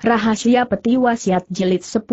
Rahasia Peti Wasiat Jilid 10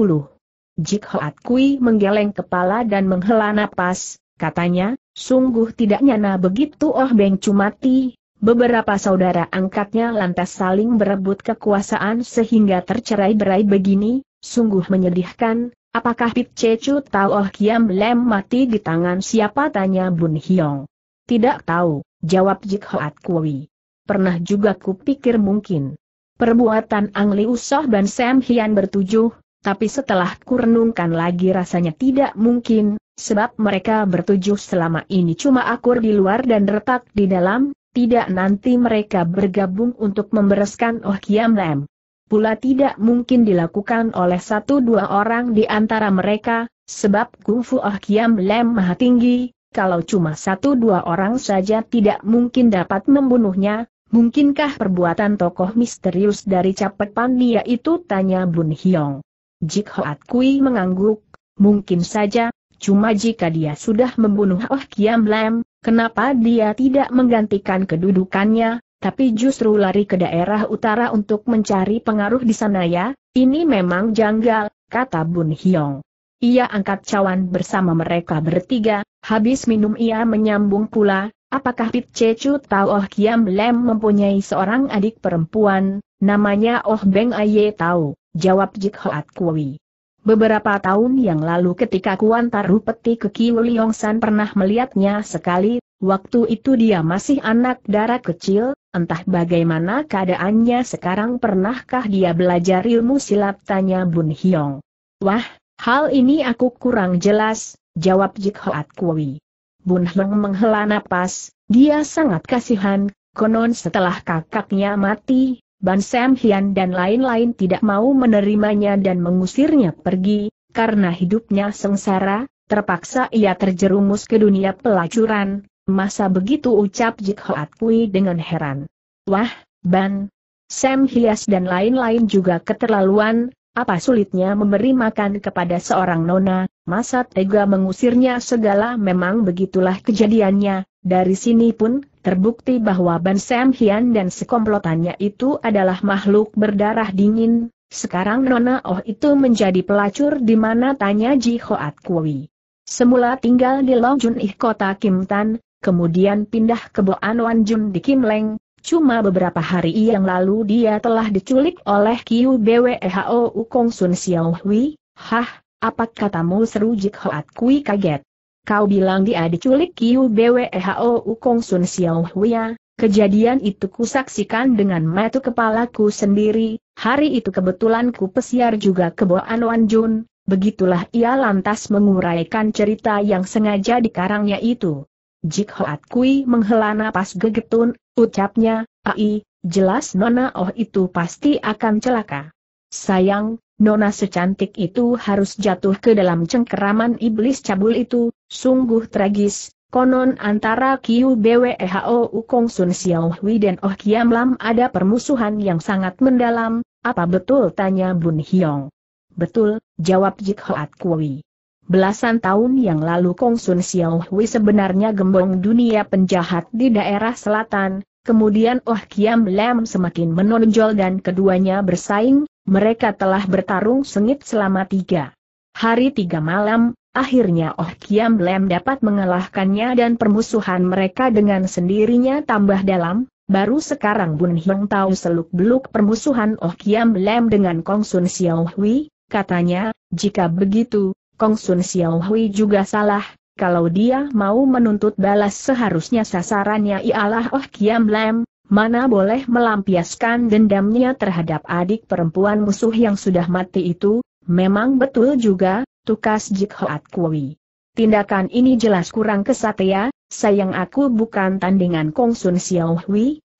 Jik Hoat Kui menggeleng kepala dan menghela napas, katanya, sungguh tidak nyana begitu Oh Beng Cumati, beberapa saudara angkatnya lantas saling berebut kekuasaan sehingga tercerai-berai begini, sungguh menyedihkan, apakah Pit Cecu tahu Oh Kiam Lem mati di tangan siapa tanya Bun Hiong. Tidak tahu, jawab Jik Hoat Kui. Pernah juga kupikir mungkin Perbuatan Ang Liu Soh dan Sam Hian bertujuh, tapi setelah kurenungkan lagi rasanya tidak mungkin, sebab mereka bertujuh selama ini cuma akur di luar dan retak di dalam, tidak nanti mereka bergabung untuk membereskan Oh Kiam Lam. Pula tidak mungkin dilakukan oleh satu dua orang di antara mereka, sebab kungfu Oh Kiam Lam maha tinggi, kalau cuma satu dua orang saja tidak mungkin dapat membunuhnya, Mungkinkah perbuatan tokoh misterius dari capek Pandia itu tanya Bun Hiong. Jik Hoat Kui mengangguk, mungkin saja, cuma jika dia sudah membunuh Oh Kiam Lam, kenapa dia tidak menggantikan kedudukannya, tapi justru lari ke daerah utara untuk mencari pengaruh di sana ya, ini memang janggal, kata Bun Hiong. Ia angkat cawan bersama mereka bertiga, habis minum ia menyambung pula, Apakah Cecu tahu Oh Kiam Lem mempunyai seorang adik perempuan, namanya Oh Beng Aye tahu? jawab Jik Hoat Kui. Beberapa tahun yang lalu ketika Kuan Taru Peti ke Kiu Liong San pernah melihatnya sekali, waktu itu dia masih anak darah kecil, entah bagaimana keadaannya sekarang pernahkah dia belajar ilmu silat tanya Bun Hiong. Wah, hal ini aku kurang jelas, jawab Jik Hoat Kui. Bun Heng menghela napas, dia sangat kasihan, konon setelah kakaknya mati, Ban Sam Hian dan lain-lain tidak mau menerimanya dan mengusirnya pergi, karena hidupnya sengsara, terpaksa ia terjerumus ke dunia pelacuran, masa begitu ucap Jik Hoat Kui dengan heran. Wah, Ban, Sam Hias dan lain-lain juga keterlaluan, apa sulitnya memberi makan kepada seorang nona, masa tega mengusirnya segala memang begitulah kejadiannya, dari sini pun, terbukti bahwa Ban Sam Hian dan sekomplotannya itu adalah makhluk berdarah dingin, sekarang Nona Oh itu menjadi pelacur di mana tanya Ji Hoat Kui. Semula tinggal di Longjun Ih kota Kim Tan, kemudian pindah ke Boan Jun di Kim Leng, Cuma beberapa hari yang lalu dia telah diculik oleh Kiu Bweho Kong Sun Xiao Hui, hah, apa katamu seru Jik Hoat Kui kaget. Kau bilang dia diculik Kiu Bweho Kong Sun Xiao Hui ya, kejadian itu kusaksikan dengan mata kepalaku sendiri, hari itu kebetulan ku pesiar juga ke Boan Wan Jun, begitulah ia lantas menguraikan cerita yang sengaja dikarangnya itu. Jik Hoat Kui menghela napas gegetun, ucapnya, Ai, jelas Nona Oh itu pasti akan celaka. Sayang, Nona secantik itu harus jatuh ke dalam cengkeraman iblis cabul itu, sungguh tragis, Konon antara Kiu QBWEHO Ukong Sun Xiao Hui dan Oh Kiam Lam ada permusuhan yang sangat mendalam, apa betul tanya Bun Hiong. Betul, jawab Jik Hoat Kui. Belasan tahun yang lalu Kong Sun Xiao Hui sebenarnya gembong dunia penjahat di daerah selatan, kemudian Oh Kiam Lam semakin menonjol dan keduanya bersaing, mereka telah bertarung sengit selama tiga hari tiga malam, akhirnya Oh Kiam Lam dapat mengalahkannya dan permusuhan mereka dengan sendirinya tambah dalam, baru sekarang Bun Hiong tahu seluk-beluk permusuhan Oh Kiam Lam dengan Kong Sun Xiao Hui, katanya, jika begitu, Kong Sun Xiao juga salah, kalau dia mau menuntut balas seharusnya sasarannya ialah Oh Kiam Lam, mana boleh melampiaskan dendamnya terhadap adik perempuan musuh yang sudah mati itu, memang betul juga, tukas Jik Hoat Kui. Tindakan ini jelas kurang kesatria, ya, sayang aku bukan tandingan Kong Sun Xiao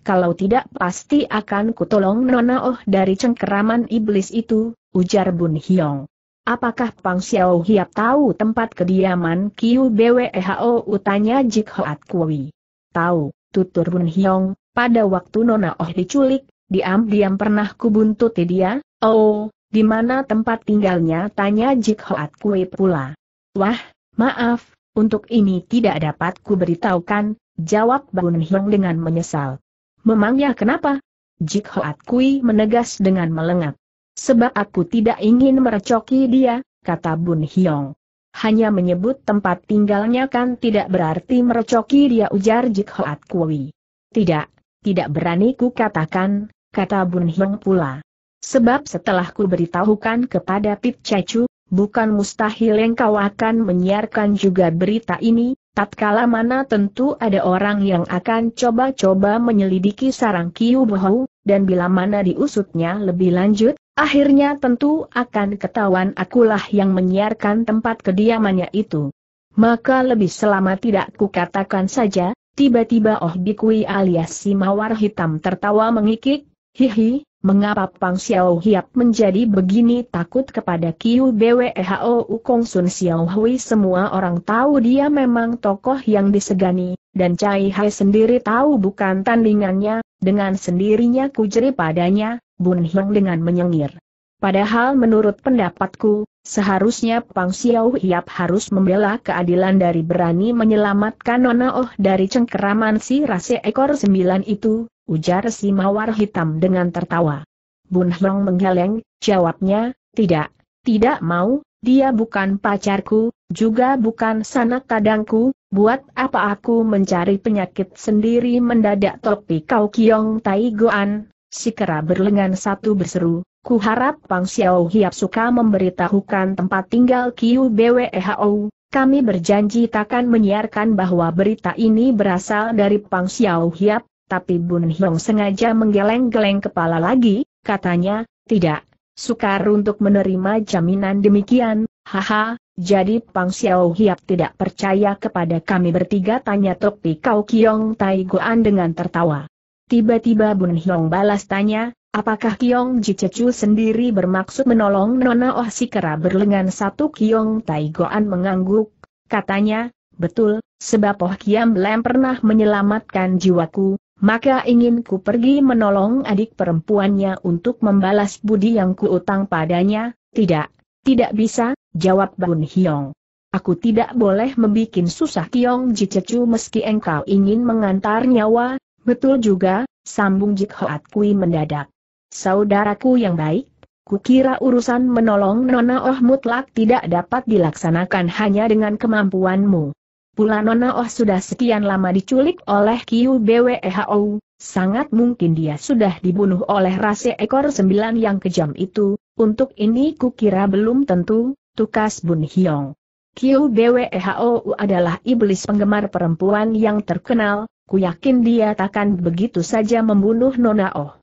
kalau tidak pasti akan kutolong Nona Oh dari cengkeraman iblis itu, ujar Bun Hiong. Apakah Pang Xiao Hiap tahu tempat kediaman Kiu Bweho utanya Jik Hoat Kui? Tahu, tutur Bun Hiong, pada waktu Nona Oh diculik, diam-diam pernah kubuntuti dia, oh, di mana tempat tinggalnya tanya Jik Hoat Kui pula. Wah, maaf, untuk ini tidak dapat kuberitahukan, jawab Bun Hiong dengan menyesal. Memangnya kenapa? Jik Hoat Kui menegas dengan melengat. Sebab aku tidak ingin merecoki dia, kata Bun Hyong. Hanya menyebut tempat tinggalnya kan tidak berarti merecoki dia ujar Jik Hoat Kui. Tidak, tidak berani ku katakan, kata Bun Hyong pula. Sebab setelah ku beritahukan kepada Pip Cecu, bukan mustahil engkau akan menyiarkan juga berita ini, tatkala mana tentu ada orang yang akan coba-coba menyelidiki sarang Kiu Bohou, dan bila mana diusutnya lebih lanjut, Akhirnya tentu akan ketahuan akulah yang menyiarkan tempat kediamannya itu. Maka lebih selama tidak kukatakan saja, tiba-tiba Oh Bikui alias si mawar hitam tertawa mengikik, hihi, mengapa Pang Xiao Hiap menjadi begini takut kepada Kiu BWEHO Ukong Sun Xiao Hui semua orang tahu dia memang tokoh yang disegani, dan Cai Hai sendiri tahu bukan tandingannya, dengan sendirinya kujeri padanya, Bun Hiong dengan menyengir. Padahal menurut pendapatku, seharusnya Pang Xiao Hiap harus membela keadilan dari berani menyelamatkan Nona Oh dari cengkeraman si rase ekor sembilan itu, ujar si mawar hitam dengan tertawa. Bun Hong menggeleng, jawabnya, tidak, tidak mau, dia bukan pacarku, juga bukan sanak kadangku, buat apa aku mencari penyakit sendiri mendadak topi kau kiong tai goan, Si kera berlengan satu berseru, ku harap Pang Xiao Hiap suka memberitahukan tempat tinggal Kiu Bwehao. kami berjanji takkan menyiarkan bahwa berita ini berasal dari Pang Xiao Hiap, tapi Bun Hiong sengaja menggeleng-geleng kepala lagi, katanya, tidak, sukar untuk menerima jaminan demikian, haha, jadi Pang Xiao Hiap tidak percaya kepada kami bertiga tanya topi Kau Kiong Tai Goan dengan tertawa. Tiba-tiba Bun Hiong balas tanya, apakah Kiong Ji Cecu sendiri bermaksud menolong Nona Oh Sikera berlengan satu Kiong Tai Goan mengangguk, katanya, betul, sebab Oh Kiam Lem pernah menyelamatkan jiwaku, maka ingin ku pergi menolong adik perempuannya untuk membalas budi yang kuutang padanya, tidak, tidak bisa, jawab Bun Hiong. Aku tidak boleh membuat susah Kiong Cecu meski engkau ingin mengantar nyawa, Betul juga, sambung Jik Hoat Kui mendadak. Saudaraku yang baik, kukira urusan menolong Nona Oh mutlak tidak dapat dilaksanakan hanya dengan kemampuanmu. Pula Nona Oh sudah sekian lama diculik oleh Kiu BWEHO, sangat mungkin dia sudah dibunuh oleh rase ekor sembilan yang kejam itu, untuk ini kukira belum tentu, tukas Bun Hiong. Kiu BWEHO adalah iblis penggemar perempuan yang terkenal, Ku yakin dia takkan begitu saja membunuh Nona Oh.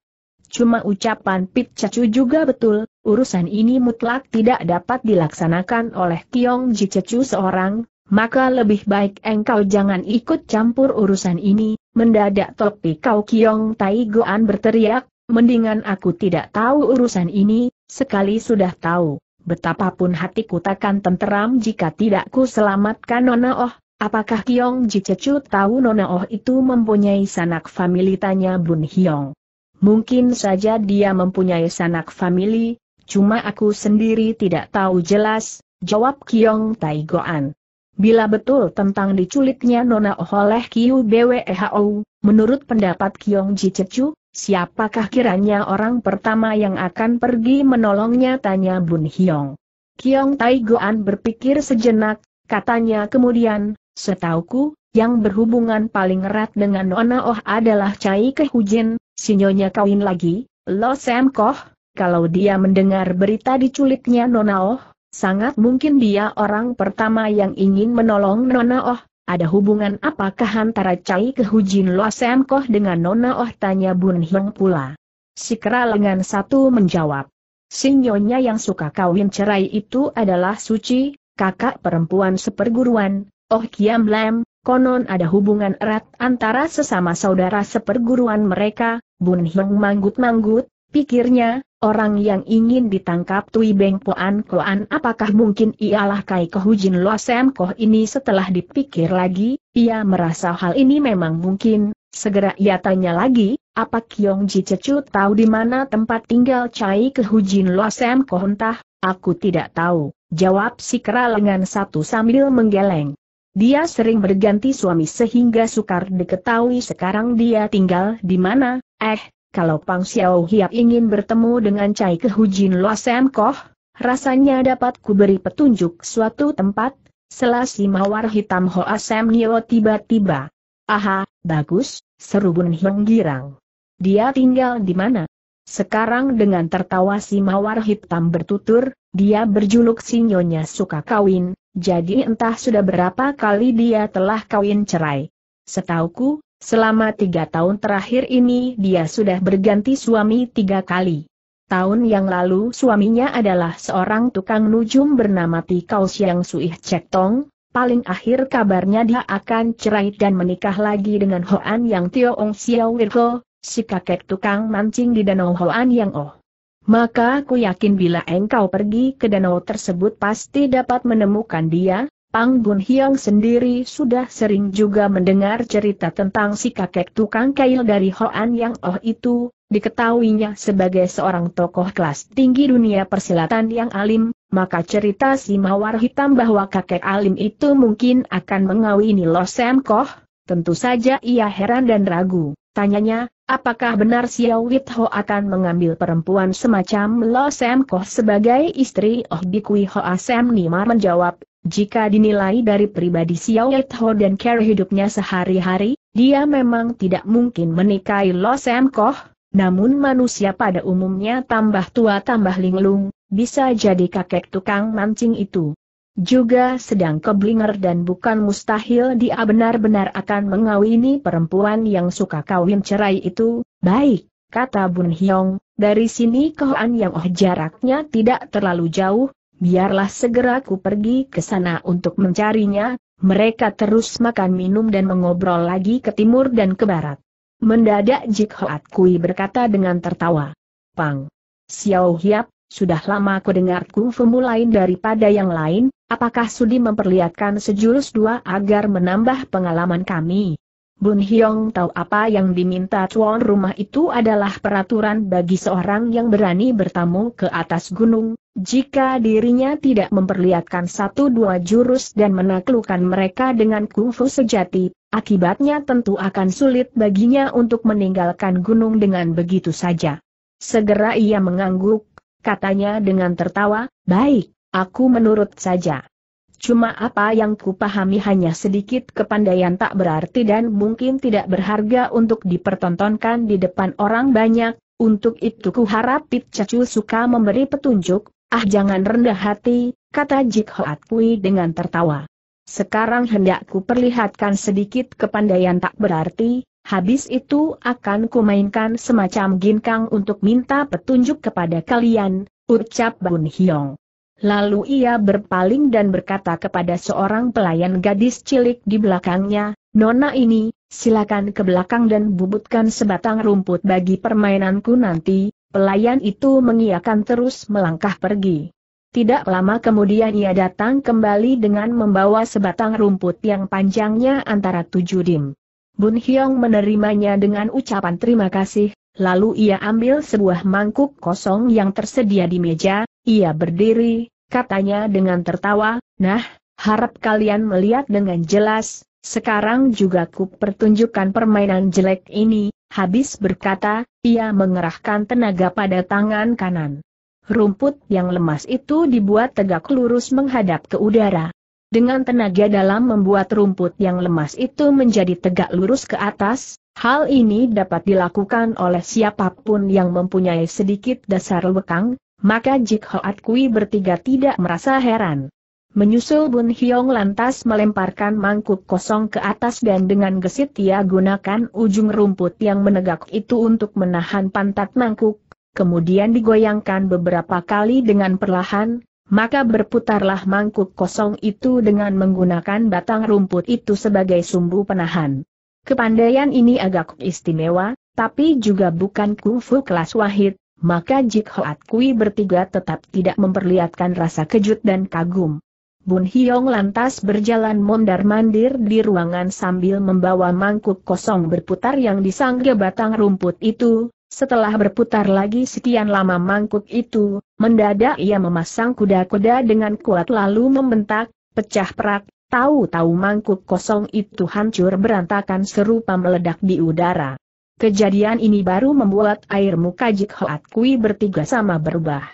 Cuma ucapan Pit Cacu juga betul, urusan ini mutlak tidak dapat dilaksanakan oleh Kiong Ji Cacu seorang, maka lebih baik engkau jangan ikut campur urusan ini, mendadak topi kau Kiong Tai Goan berteriak, mendingan aku tidak tahu urusan ini, sekali sudah tahu, betapapun hatiku takkan tenteram jika tidak ku selamatkan Nona Oh, Apakah Kiong Jicecu tahu Nona Oh itu mempunyai sanak famili tanya Bun Hiong. Mungkin saja dia mempunyai sanak famili, cuma aku sendiri tidak tahu jelas, jawab Kiong Taigoan. Bila betul tentang diculiknya Nona Oh oleh Kiu Bwehou, menurut pendapat Kiong Jicecu, siapakah kiranya orang pertama yang akan pergi menolongnya tanya Bun Hiong. Kiong Tai berpikir sejenak, katanya kemudian, Setauku, yang berhubungan paling erat dengan Nona Oh adalah Cai Kehujin, sinyonya kawin lagi, Lo Sam Koh, kalau dia mendengar berita diculiknya Nona Oh, sangat mungkin dia orang pertama yang ingin menolong Nona Oh. Ada hubungan apakah antara Cai Kehujin Lo Sam Koh dengan Nona Oh tanya Bun Hyung pula. Si Kera satu menjawab. Sinyonya yang suka kawin cerai itu adalah Suci, kakak perempuan seperguruan, Oh Kiam Lam, konon ada hubungan erat antara sesama saudara seperguruan mereka, Bun Heng manggut-manggut, pikirnya, orang yang ingin ditangkap Tui Beng Poan Koan apakah mungkin ialah Kai Kehujin Lo Sam Koh ini setelah dipikir lagi, ia merasa hal ini memang mungkin, segera ia tanya lagi, apa Kiong Ji Cecu tahu di mana tempat tinggal Cai Kehujin Lo Sam Koh entah, aku tidak tahu, jawab si kera lengan satu sambil menggeleng. Dia sering berganti suami sehingga sukar diketahui sekarang dia tinggal di mana. Eh, kalau Pang Xiao Hiap ingin bertemu dengan Cai Kehujin Loasem Koh, rasanya dapat kuberi petunjuk suatu tempat, selasi mawar hitam Ho Asem Nio tiba-tiba. Aha, bagus, seru Bun Hyung Girang. Dia tinggal di mana? Sekarang dengan tertawa si mawar hitam bertutur, dia berjuluk sinyonya suka kawin, jadi entah sudah berapa kali dia telah kawin cerai. Setauku, selama tiga tahun terakhir ini dia sudah berganti suami tiga kali. Tahun yang lalu suaminya adalah seorang tukang nujum bernama Tikau Siang Suih Cek Tong, paling akhir kabarnya dia akan cerai dan menikah lagi dengan Hoan Yang Tio Ong Xiao si kakek tukang mancing di Danau Hoan Yang Oh. Maka aku yakin bila engkau pergi ke danau tersebut pasti dapat menemukan dia, Pang Bun Hiang sendiri sudah sering juga mendengar cerita tentang si kakek tukang kail dari Hoan Yang Oh itu, diketahuinya sebagai seorang tokoh kelas tinggi dunia persilatan yang alim, maka cerita si mawar hitam bahwa kakek alim itu mungkin akan mengawini Lo Koh, tentu saja ia heran dan ragu, tanyanya, Apakah benar Xiao Witho akan mengambil perempuan semacam Lo Sam Koh sebagai istri Oh Bikui Ho Sam Nima menjawab, jika dinilai dari pribadi Xiao Witho dan care hidupnya sehari-hari, dia memang tidak mungkin menikahi Lo Sam Koh, namun manusia pada umumnya tambah tua tambah linglung, bisa jadi kakek tukang mancing itu. Juga sedang keblinger dan bukan mustahil dia benar-benar akan mengawini perempuan yang suka kawin cerai itu, baik, kata Bun Hyong, dari sini ke Hoan Yang Oh jaraknya tidak terlalu jauh, biarlah segera ku pergi ke sana untuk mencarinya, mereka terus makan minum dan mengobrol lagi ke timur dan ke barat. Mendadak Jik Hoat Kui berkata dengan tertawa. Pang! Xiao Hiap, sudah lama ku dengar mu lain daripada yang lain, apakah sudi memperlihatkan sejurus dua agar menambah pengalaman kami? Bun Hyong tahu apa yang diminta tuan rumah itu adalah peraturan bagi seorang yang berani bertamu ke atas gunung, jika dirinya tidak memperlihatkan satu dua jurus dan menaklukkan mereka dengan kungfu sejati, akibatnya tentu akan sulit baginya untuk meninggalkan gunung dengan begitu saja. Segera ia mengangguk, katanya dengan tertawa, baik, aku menurut saja. Cuma apa yang kupahami hanya sedikit kepandaian tak berarti dan mungkin tidak berharga untuk dipertontonkan di depan orang banyak, untuk itu kuharap Cacu suka memberi petunjuk, ah jangan rendah hati, kata Jik Hoat Kui dengan tertawa. Sekarang hendak ku perlihatkan sedikit kepandaian tak berarti, Habis itu akan kumainkan semacam ginkang untuk minta petunjuk kepada kalian, ucap Bun Hyong. Lalu ia berpaling dan berkata kepada seorang pelayan gadis cilik di belakangnya, Nona ini, silakan ke belakang dan bubutkan sebatang rumput bagi permainanku nanti, pelayan itu mengiakan terus melangkah pergi. Tidak lama kemudian ia datang kembali dengan membawa sebatang rumput yang panjangnya antara tujuh dim. Bun Hyong menerimanya dengan ucapan terima kasih, lalu ia ambil sebuah mangkuk kosong yang tersedia di meja, ia berdiri, katanya dengan tertawa, nah, harap kalian melihat dengan jelas, sekarang juga ku pertunjukkan permainan jelek ini, habis berkata, ia mengerahkan tenaga pada tangan kanan. Rumput yang lemas itu dibuat tegak lurus menghadap ke udara dengan tenaga dalam membuat rumput yang lemas itu menjadi tegak lurus ke atas, hal ini dapat dilakukan oleh siapapun yang mempunyai sedikit dasar lekang, maka Jik Hoat Kui bertiga tidak merasa heran. Menyusul Bun Hiong lantas melemparkan mangkuk kosong ke atas dan dengan gesit ia gunakan ujung rumput yang menegak itu untuk menahan pantat mangkuk, kemudian digoyangkan beberapa kali dengan perlahan, maka berputarlah mangkuk kosong itu dengan menggunakan batang rumput itu sebagai sumbu penahan. Kepandaian ini agak istimewa, tapi juga bukan kungfu kelas wahid, maka Jik Hoat Kui bertiga tetap tidak memperlihatkan rasa kejut dan kagum. Bun Hiong lantas berjalan mondar-mandir di ruangan sambil membawa mangkuk kosong berputar yang disangga batang rumput itu, setelah berputar lagi sekian lama mangkuk itu, mendadak ia memasang kuda-kuda dengan kuat lalu membentak, pecah perak, tahu-tahu mangkuk kosong itu hancur berantakan serupa meledak di udara. Kejadian ini baru membuat air muka Jikhoat Kui bertiga sama berubah.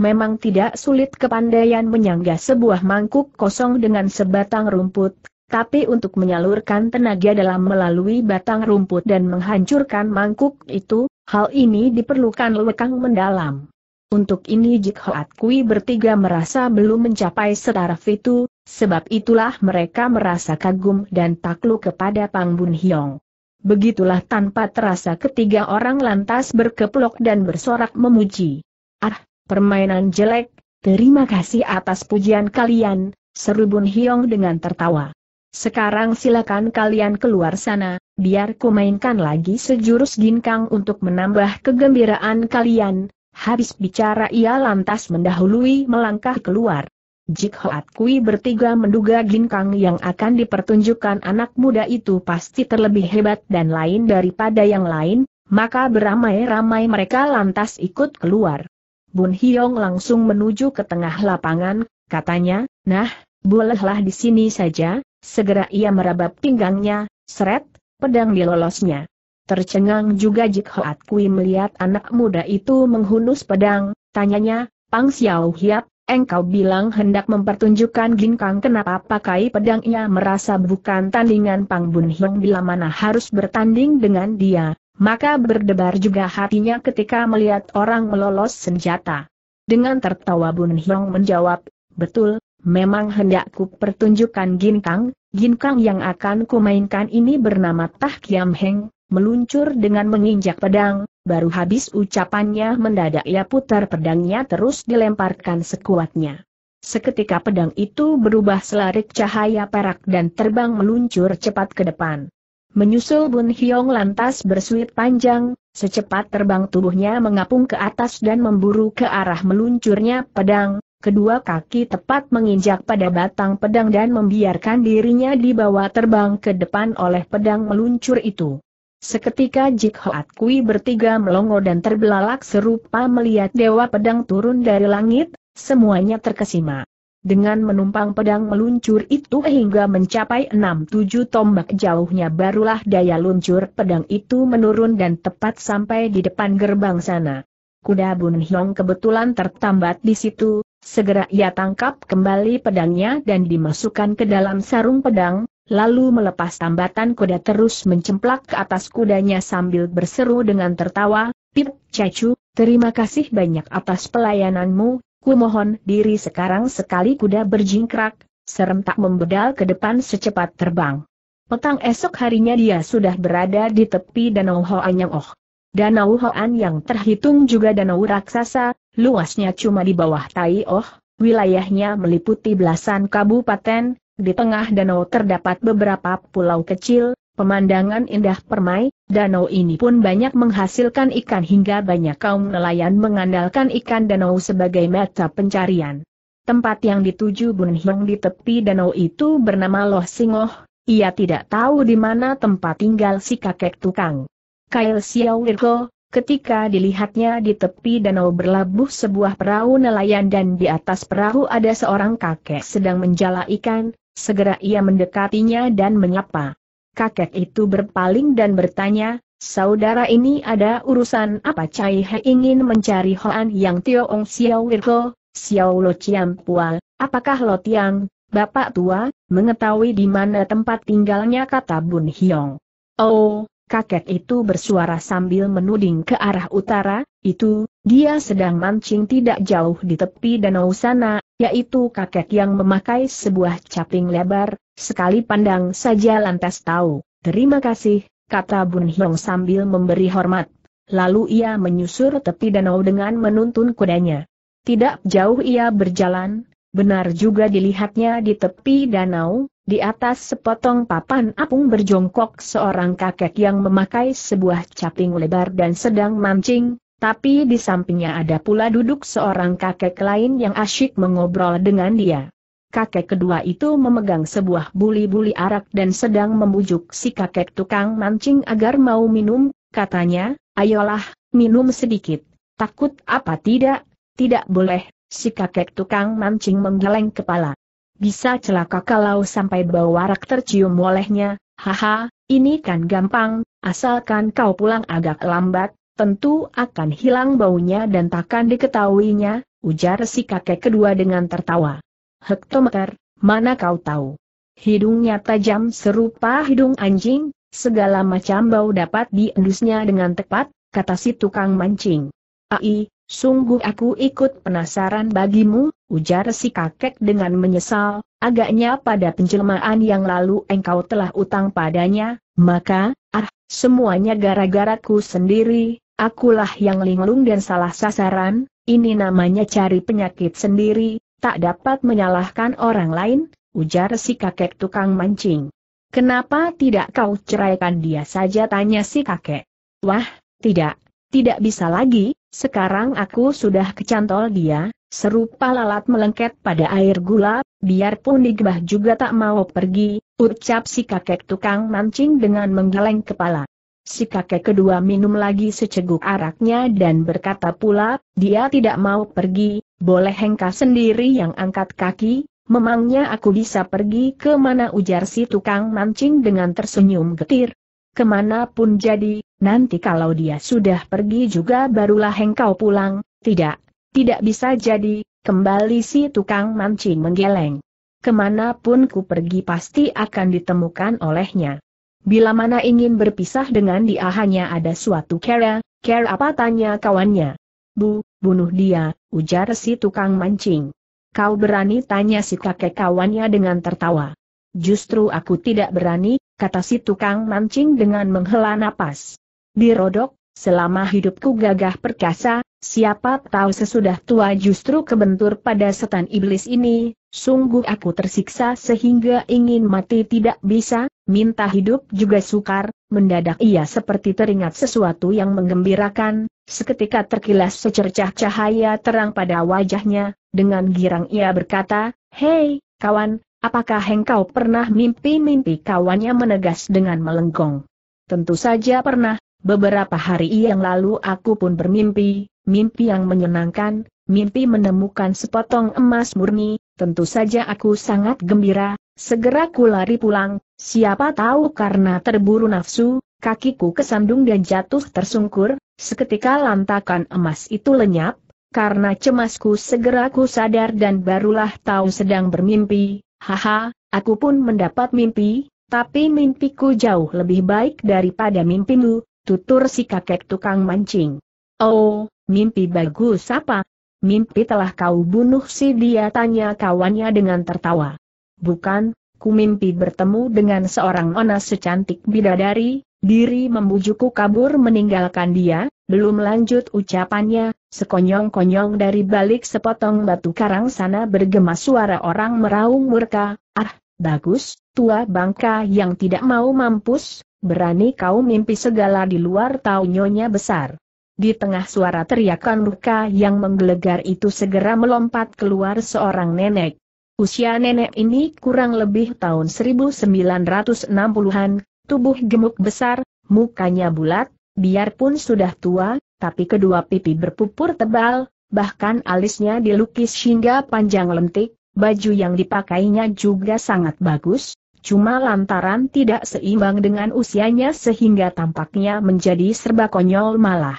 Memang tidak sulit kepandaian menyangga sebuah mangkuk kosong dengan sebatang rumput, tapi untuk menyalurkan tenaga dalam melalui batang rumput dan menghancurkan mangkuk itu, Hal ini diperlukan lekang mendalam. Untuk ini Jik Hoat Kui bertiga merasa belum mencapai setaraf itu, sebab itulah mereka merasa kagum dan takluk kepada Pang Bun Hiong. Begitulah tanpa terasa ketiga orang lantas berkeplok dan bersorak memuji. Ah, permainan jelek, terima kasih atas pujian kalian, seru Bun Hiong dengan tertawa. Sekarang silakan kalian keluar sana, biar ku mainkan lagi sejurus ginkang untuk menambah kegembiraan kalian. Habis bicara ia lantas mendahului melangkah keluar. Jik Hoat Kui bertiga menduga ginkang yang akan dipertunjukkan anak muda itu pasti terlebih hebat dan lain daripada yang lain, maka beramai-ramai mereka lantas ikut keluar. Bun Hiong langsung menuju ke tengah lapangan, katanya, nah, bolehlah di sini saja, segera ia meraba pinggangnya, seret, pedang lolosnya. Tercengang juga Jik Hoat Kui melihat anak muda itu menghunus pedang, tanyanya, Pang Xiao Hiap, engkau bilang hendak mempertunjukkan ginkang kenapa pakai pedangnya merasa bukan tandingan Pang Bun Hiong bila mana harus bertanding dengan dia, maka berdebar juga hatinya ketika melihat orang melolos senjata. Dengan tertawa Bun Hiong menjawab, betul, memang hendakku pertunjukkan ginkang, ginkang yang akan kumainkan ini bernama Tah Kiam Heng, meluncur dengan menginjak pedang, baru habis ucapannya mendadak ia putar pedangnya terus dilemparkan sekuatnya. Seketika pedang itu berubah selarik cahaya perak dan terbang meluncur cepat ke depan. Menyusul Bun Hiong lantas bersuit panjang, secepat terbang tubuhnya mengapung ke atas dan memburu ke arah meluncurnya pedang, kedua kaki tepat menginjak pada batang pedang dan membiarkan dirinya dibawa terbang ke depan oleh pedang meluncur itu. Seketika Jik Hoat Kui bertiga melongo dan terbelalak serupa melihat dewa pedang turun dari langit, semuanya terkesima. Dengan menumpang pedang meluncur itu hingga mencapai enam tujuh tombak jauhnya barulah daya luncur pedang itu menurun dan tepat sampai di depan gerbang sana. Kuda Bun Hiong kebetulan tertambat di situ, Segera ia tangkap kembali pedangnya dan dimasukkan ke dalam sarung pedang, lalu melepas tambatan kuda terus mencemplak ke atas kudanya sambil berseru dengan tertawa, Pip, Cacu, terima kasih banyak atas pelayananmu, ku mohon diri sekarang sekali kuda berjingkrak, serentak membedal ke depan secepat terbang. Petang esok harinya dia sudah berada di tepi Danau Hoanyang Oh. Danau Hoan yang terhitung juga danau raksasa, Luasnya cuma di bawah Tai Oh, wilayahnya meliputi belasan kabupaten, di tengah danau terdapat beberapa pulau kecil, pemandangan indah permai, danau ini pun banyak menghasilkan ikan hingga banyak kaum nelayan mengandalkan ikan danau sebagai mata pencarian. Tempat yang dituju Bun Hong di tepi danau itu bernama Loh Singoh, ia tidak tahu di mana tempat tinggal si kakek tukang. Kail Xiao Wirko, Ketika dilihatnya di tepi danau berlabuh sebuah perahu nelayan dan di atas perahu ada seorang kakek sedang menjala ikan, segera ia mendekatinya dan menyapa. Kakek itu berpaling dan bertanya, saudara ini ada urusan apa Cai He ingin mencari Hoan yang Tiong Xiao Wirko, Xiao Lo Chiam Pual, apakah Lo Tiang, Bapak Tua, mengetahui di mana tempat tinggalnya kata Bun Hiong. Oh, kakek itu bersuara sambil menuding ke arah utara, itu, dia sedang mancing tidak jauh di tepi danau sana, yaitu kakek yang memakai sebuah caping lebar, sekali pandang saja lantas tahu. Terima kasih, kata Bun Hyong sambil memberi hormat. Lalu ia menyusur tepi danau dengan menuntun kudanya. Tidak jauh ia berjalan, benar juga dilihatnya di tepi danau, di atas sepotong papan apung berjongkok seorang kakek yang memakai sebuah caping lebar dan sedang mancing, tapi di sampingnya ada pula duduk seorang kakek lain yang asyik mengobrol dengan dia. Kakek kedua itu memegang sebuah buli-buli arak dan sedang membujuk si kakek tukang mancing agar mau minum, katanya, ayolah, minum sedikit. Takut apa tidak? Tidak boleh, si kakek tukang mancing menggeleng kepala. Bisa celaka kalau sampai bau warak tercium olehnya, haha, ini kan gampang, asalkan kau pulang agak lambat, tentu akan hilang baunya dan takkan diketahuinya, ujar si kakek kedua dengan tertawa. Hektometer, mana kau tahu? Hidungnya tajam serupa hidung anjing, segala macam bau dapat diendusnya dengan tepat, kata si tukang mancing. Ai, Sungguh aku ikut penasaran bagimu, ujar si kakek dengan menyesal, agaknya pada penjelmaan yang lalu engkau telah utang padanya, maka, ah, semuanya gara-garaku sendiri, akulah yang linglung dan salah sasaran, ini namanya cari penyakit sendiri, tak dapat menyalahkan orang lain, ujar si kakek tukang mancing. Kenapa tidak kau ceraikan dia saja tanya si kakek. Wah, tidak, tidak bisa lagi, sekarang aku sudah kecantol dia, serupa lalat melengket pada air gula, biarpun digebah juga tak mau pergi, ucap si kakek tukang mancing dengan menggeleng kepala. Si kakek kedua minum lagi seceguk araknya dan berkata pula, dia tidak mau pergi, boleh hengka sendiri yang angkat kaki, memangnya aku bisa pergi ke mana ujar si tukang mancing dengan tersenyum getir. Kemana pun jadi, nanti kalau dia sudah pergi juga barulah engkau pulang, tidak, tidak bisa jadi, kembali si tukang mancing menggeleng. Kemana pun ku pergi pasti akan ditemukan olehnya. Bila mana ingin berpisah dengan dia hanya ada suatu kera, kera apa tanya kawannya. Bu, bunuh dia, ujar si tukang mancing. Kau berani tanya si kakek kawannya dengan tertawa. Justru aku tidak berani, kata si tukang mancing dengan menghela napas. Dirodok, selama hidupku gagah perkasa, siapa tahu sesudah tua justru kebentur pada setan iblis ini, sungguh aku tersiksa sehingga ingin mati tidak bisa, minta hidup juga sukar, mendadak ia seperti teringat sesuatu yang menggembirakan, seketika terkilas secercah cahaya terang pada wajahnya, dengan girang ia berkata, Hei, kawan, Apakah engkau pernah mimpi-mimpi kawannya menegas dengan melengkung. Tentu saja pernah, beberapa hari yang lalu aku pun bermimpi, mimpi yang menyenangkan, mimpi menemukan sepotong emas murni, tentu saja aku sangat gembira, segera ku lari pulang, siapa tahu karena terburu nafsu, kakiku kesandung dan jatuh tersungkur, seketika lantakan emas itu lenyap, karena cemasku segera ku sadar dan barulah tahu sedang bermimpi, Haha, aku pun mendapat mimpi, tapi mimpiku jauh lebih baik daripada mimpimu, tutur si kakek tukang mancing. Oh, mimpi bagus apa? Mimpi telah kau bunuh si dia tanya kawannya dengan tertawa. Bukan, ku mimpi bertemu dengan seorang ona secantik bidadari, diri membujukku kabur meninggalkan dia, belum lanjut ucapannya, Sekonyong-konyong dari balik sepotong batu karang sana bergema suara orang meraung murka, ah, bagus, tua bangka yang tidak mau mampus, berani kau mimpi segala di luar taunyonya besar. Di tengah suara teriakan luka yang menggelegar itu segera melompat keluar seorang nenek. Usia nenek ini kurang lebih tahun 1960-an, tubuh gemuk besar, mukanya bulat, biarpun sudah tua, tapi kedua pipi berpupur tebal, bahkan alisnya dilukis hingga panjang lentik, baju yang dipakainya juga sangat bagus, cuma lantaran tidak seimbang dengan usianya sehingga tampaknya menjadi serba konyol malah.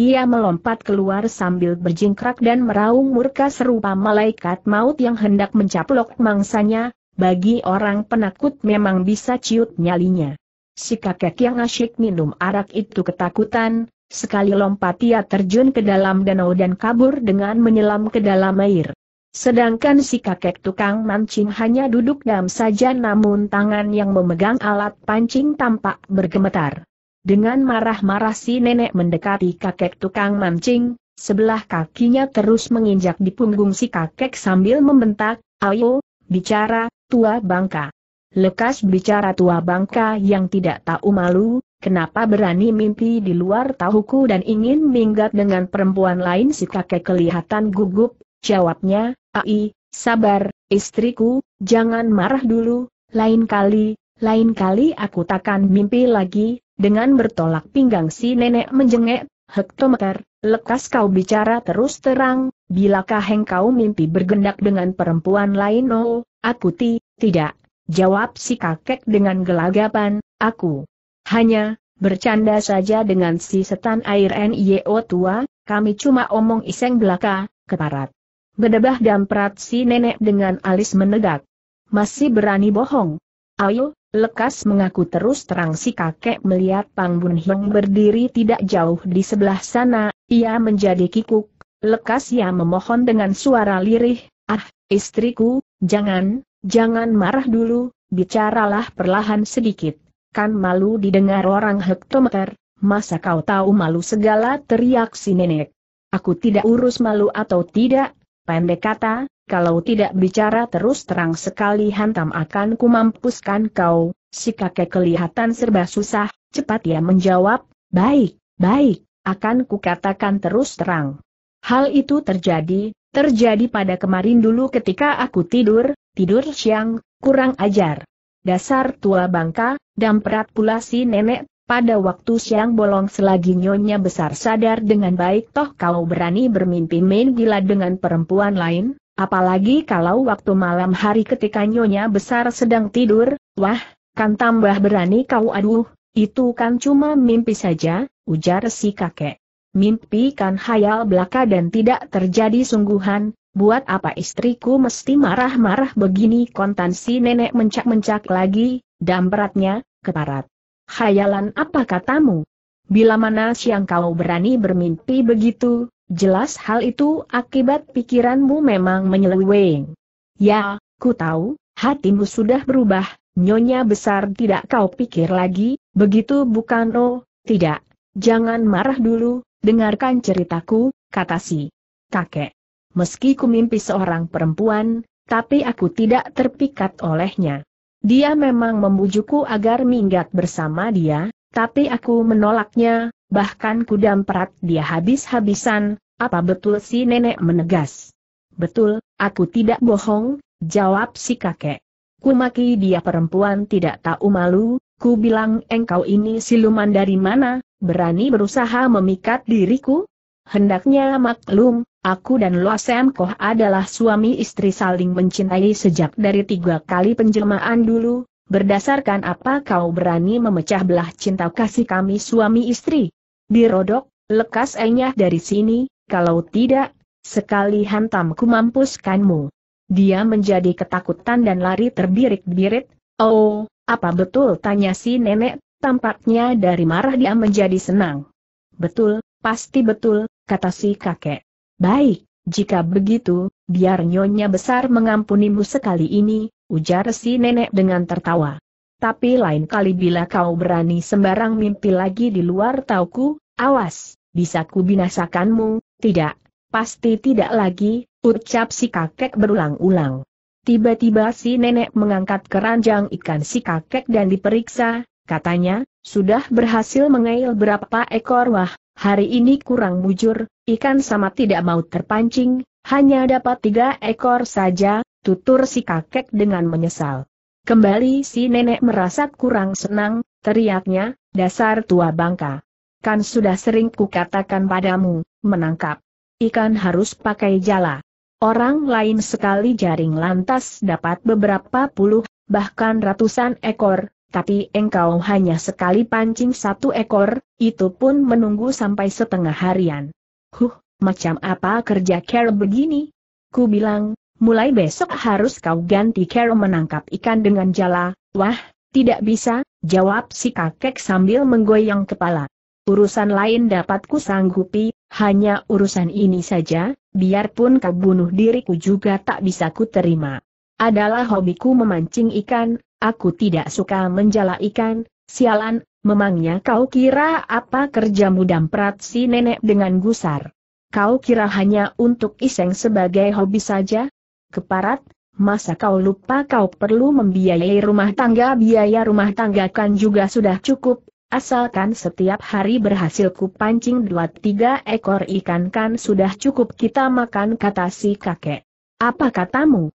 Ia melompat keluar sambil berjingkrak dan meraung murka serupa malaikat maut yang hendak mencaplok mangsanya, bagi orang penakut memang bisa ciut nyalinya. Si kakek yang asyik minum arak itu ketakutan, Sekali lompat ia terjun ke dalam danau dan kabur dengan menyelam ke dalam air. Sedangkan si kakek tukang mancing hanya duduk diam saja namun tangan yang memegang alat pancing tampak bergemetar. Dengan marah-marah si nenek mendekati kakek tukang mancing, sebelah kakinya terus menginjak di punggung si kakek sambil membentak, ayo, bicara, tua bangka. Lekas bicara tua bangka yang tidak tahu malu, Kenapa berani mimpi di luar tahuku dan ingin minggat dengan perempuan lain si kakek kelihatan gugup, jawabnya, Ai, sabar, istriku, jangan marah dulu, lain kali, lain kali aku takkan mimpi lagi, dengan bertolak pinggang si nenek menjengek, hektometer, lekas kau bicara terus terang, bilakah engkau mimpi bergendak dengan perempuan lain oh, aku ti, tidak, jawab si kakek dengan gelagapan, aku hanya, bercanda saja dengan si setan air NIO tua, kami cuma omong iseng belaka, keparat. Bedebah damprat si nenek dengan alis menegak. Masih berani bohong. Ayo, lekas mengaku terus terang si kakek melihat Pang Bun Hiong berdiri tidak jauh di sebelah sana, ia menjadi kikuk. Lekas ia memohon dengan suara lirih, ah, istriku, jangan, jangan marah dulu, bicaralah perlahan sedikit kan malu didengar orang hektometer, masa kau tahu malu segala teriak si nenek. Aku tidak urus malu atau tidak, pendek kata, kalau tidak bicara terus terang sekali hantam akan kumampuskan kau, si kakek kelihatan serba susah, cepat ia menjawab, baik, baik, akan kukatakan terus terang. Hal itu terjadi, terjadi pada kemarin dulu ketika aku tidur, tidur siang, kurang ajar. Dasar tua bangka, Damprat pula si nenek, pada waktu siang bolong selagi nyonya besar sadar dengan baik toh kau berani bermimpi main gila dengan perempuan lain, apalagi kalau waktu malam hari ketika nyonya besar sedang tidur, wah, kan tambah berani kau aduh, itu kan cuma mimpi saja, ujar si kakek. Mimpi kan hayal belaka dan tidak terjadi sungguhan, buat apa istriku mesti marah-marah begini kontan si nenek mencak-mencak lagi, dampratnya, keparat. Khayalan apa katamu? Bila mana siang kau berani bermimpi begitu, jelas hal itu akibat pikiranmu memang menyeleweng. Ya, ku tahu, hatimu sudah berubah, nyonya besar tidak kau pikir lagi, begitu bukan oh, tidak. Jangan marah dulu, dengarkan ceritaku, kata si kakek. Meski ku mimpi seorang perempuan, tapi aku tidak terpikat olehnya. Dia memang membujukku agar minggat bersama dia, tapi aku menolaknya, bahkan kudam perat dia habis-habisan, apa betul si nenek menegas? Betul, aku tidak bohong, jawab si kakek. Kumaki dia perempuan tidak tahu malu, ku bilang engkau ini siluman dari mana, berani berusaha memikat diriku, Hendaknya maklum, aku dan Loasem Koh adalah suami istri saling mencintai sejak dari tiga kali penjelmaan dulu, berdasarkan apa kau berani memecah belah cinta kasih kami suami istri? Birodok, lekas enyah dari sini, kalau tidak, sekali hantam hantamku mampuskanmu. Dia menjadi ketakutan dan lari terbirit-birit, oh, apa betul tanya si nenek, tampaknya dari marah dia menjadi senang. Betul, Pasti betul, kata si kakek. Baik, jika begitu, biar nyonya besar mengampunimu sekali ini, ujar si nenek dengan tertawa. Tapi lain kali bila kau berani sembarang mimpi lagi di luar tauku, awas, bisa ku binasakanmu, tidak, pasti tidak lagi, ucap si kakek berulang-ulang. Tiba-tiba si nenek mengangkat keranjang ikan si kakek dan diperiksa, katanya, sudah berhasil mengail berapa ekor wah, Hari ini kurang mujur, ikan sama tidak mau terpancing, hanya dapat tiga ekor saja, tutur si kakek dengan menyesal. Kembali si nenek merasa kurang senang, teriaknya, dasar tua bangka. Kan sudah sering kukatakan padamu, menangkap. Ikan harus pakai jala. Orang lain sekali jaring lantas dapat beberapa puluh, bahkan ratusan ekor, tapi engkau hanya sekali pancing satu ekor, itu pun menunggu sampai setengah harian. Huh, macam apa kerja Carol begini? Ku bilang, mulai besok harus kau ganti Carol menangkap ikan dengan jala, wah, tidak bisa, jawab si kakek sambil menggoyang kepala. Urusan lain dapat ku sanggupi, hanya urusan ini saja, biarpun kau bunuh diriku juga tak bisa ku terima. Adalah hobiku memancing ikan, Aku tidak suka menjala ikan, sialan, memangnya kau kira apa kerjamu damprat si nenek dengan gusar? Kau kira hanya untuk iseng sebagai hobi saja? Keparat, masa kau lupa kau perlu membiayai rumah tangga biaya rumah tangga kan juga sudah cukup, asalkan setiap hari berhasil kupancing dua tiga ekor ikan kan sudah cukup kita makan kata si kakek. Apa katamu?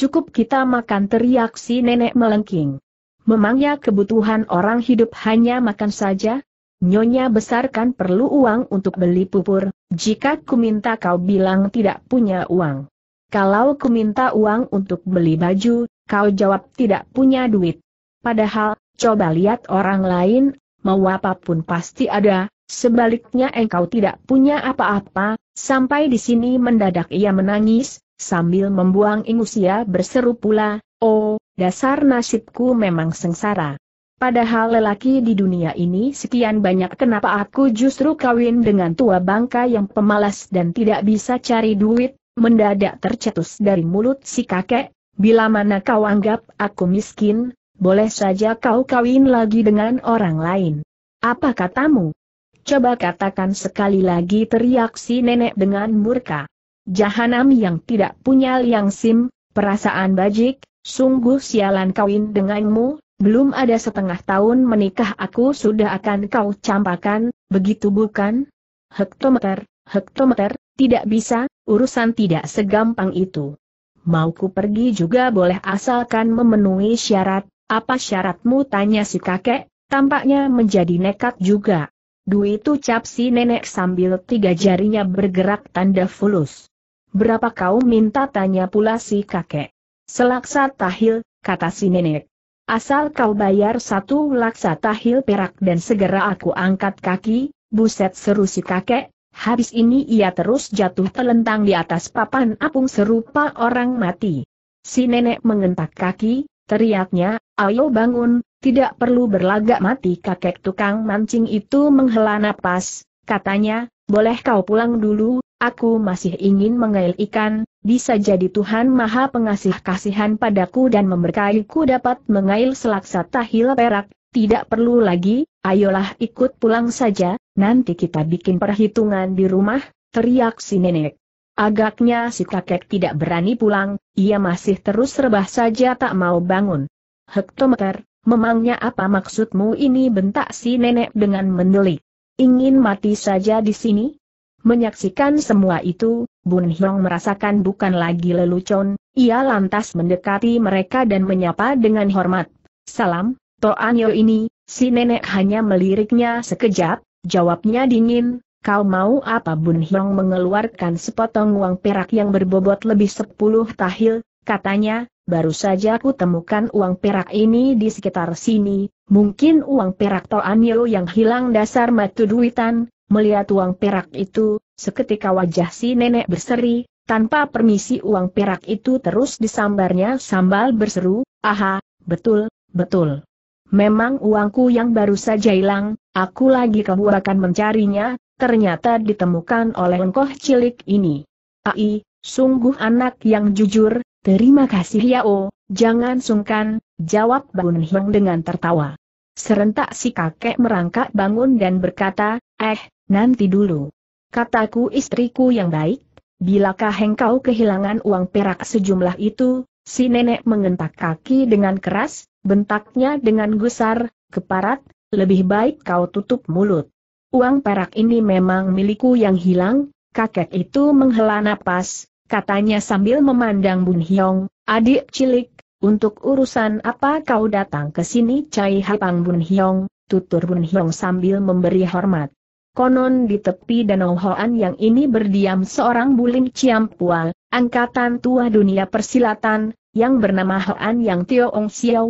Cukup kita makan teriak si nenek melengking. Memangnya kebutuhan orang hidup hanya makan saja? Nyonya besarkan perlu uang untuk beli pupur, jika ku minta kau bilang tidak punya uang. Kalau ku minta uang untuk beli baju, kau jawab tidak punya duit. Padahal, coba lihat orang lain, mau apapun pasti ada, sebaliknya engkau tidak punya apa-apa, sampai di sini mendadak ia menangis, sambil membuang ingusia berseru pula, Oh, dasar nasibku memang sengsara. Padahal lelaki di dunia ini sekian banyak kenapa aku justru kawin dengan tua bangka yang pemalas dan tidak bisa cari duit, mendadak tercetus dari mulut si kakek, bila mana kau anggap aku miskin, boleh saja kau kawin lagi dengan orang lain. Apa katamu? Coba katakan sekali lagi teriak si nenek dengan murka. Jahanam yang tidak punya liang sim, perasaan bajik, sungguh sialan kawin denganmu, belum ada setengah tahun menikah aku sudah akan kau campakan, begitu bukan? Hektometer, hektometer, tidak bisa, urusan tidak segampang itu. Mau ku pergi juga boleh asalkan memenuhi syarat, apa syaratmu tanya si kakek, tampaknya menjadi nekat juga. Duit itu cap si nenek sambil tiga jarinya bergerak tanda fulus. Berapa kau minta tanya pula si kakek? Selaksa tahil, kata si nenek. Asal kau bayar satu laksa tahil perak dan segera aku angkat kaki, buset seru si kakek, habis ini ia terus jatuh telentang di atas papan apung serupa orang mati. Si nenek mengentak kaki, teriaknya, ayo bangun, tidak perlu berlagak mati kakek tukang mancing itu menghela napas, katanya, boleh kau pulang dulu, aku masih ingin mengail ikan, bisa jadi Tuhan Maha Pengasih kasihan padaku dan ku dapat mengail selaksa tahil perak, tidak perlu lagi, ayolah ikut pulang saja, nanti kita bikin perhitungan di rumah, teriak si nenek. Agaknya si kakek tidak berani pulang, ia masih terus rebah saja tak mau bangun. Hektometer, memangnya apa maksudmu ini bentak si nenek dengan mendelik. Ingin mati saja di sini? Menyaksikan semua itu, Bun Hiong merasakan bukan lagi lelucon, ia lantas mendekati mereka dan menyapa dengan hormat. Salam, Toan Yo ini, si nenek hanya meliriknya sekejap, jawabnya dingin, kau mau apa Bun Hiong mengeluarkan sepotong uang perak yang berbobot lebih sepuluh tahil, katanya, baru saja kutemukan temukan uang perak ini di sekitar sini, mungkin uang perak Toan Yo yang hilang dasar matu duitan, Melihat uang perak itu, seketika wajah si nenek berseri, tanpa permisi uang perak itu terus disambarnya sambal berseru, aha, betul, betul. Memang uangku yang baru saja hilang, aku lagi kehuakan mencarinya, ternyata ditemukan oleh engkoh cilik ini. Ai, sungguh anak yang jujur, terima kasih ya Yao, oh, jangan sungkan, jawab Bangun Hyang dengan tertawa. Serentak si kakek merangkak bangun dan berkata, eh, Nanti dulu. Kataku istriku yang baik, bilakah engkau kehilangan uang perak sejumlah itu, si nenek mengentak kaki dengan keras, bentaknya dengan gusar, keparat, lebih baik kau tutup mulut. Uang perak ini memang milikku yang hilang, kakek itu menghela napas, katanya sambil memandang Bun Hyong, adik cilik, untuk urusan apa kau datang ke sini Cai Hapang Bun Hyong, tutur Bun Hyong sambil memberi hormat. Konon di tepi Danau Hoan yang ini berdiam seorang bulim ciampual, angkatan tua dunia persilatan, yang bernama Hoan yang Tioong Xiao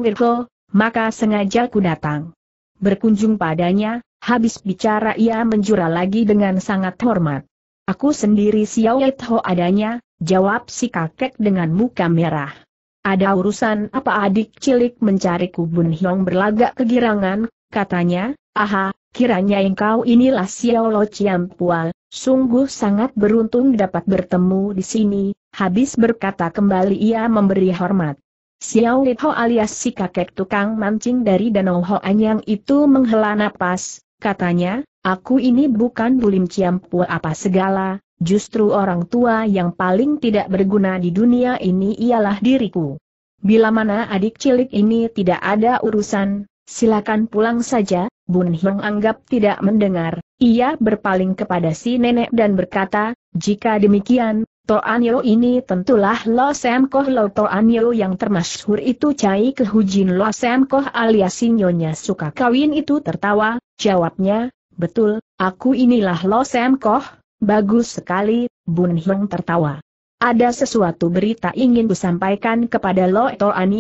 maka sengaja ku datang. Berkunjung padanya, habis bicara ia menjura lagi dengan sangat hormat. Aku sendiri Xiao Ho adanya, jawab si kakek dengan muka merah. Ada urusan apa adik cilik mencari kubun Hiong berlagak kegirangan, katanya, aha, Kiranya engkau inilah Xiao Chiam Pua, sungguh sangat beruntung dapat bertemu di sini, habis berkata kembali ia memberi hormat. Xiao Ho alias si kakek tukang mancing dari Danau Ho Anyang itu menghela napas, katanya, aku ini bukan bulim Pua apa segala, justru orang tua yang paling tidak berguna di dunia ini ialah diriku. Bila mana adik cilik ini tidak ada urusan, Silakan pulang saja, Bun Hiong anggap tidak mendengar, ia berpaling kepada si nenek dan berkata, jika demikian, Toan ini tentulah Lo Sam Koh Lo Toan Yo yang termasyhur itu cai kehujin Lo Sam Koh alias sinyonya suka kawin itu tertawa, jawabnya, betul, aku inilah Lo Sam Koh, bagus sekali, Bun Hiong tertawa. Ada sesuatu berita ingin kusampaikan kepada Lo Toan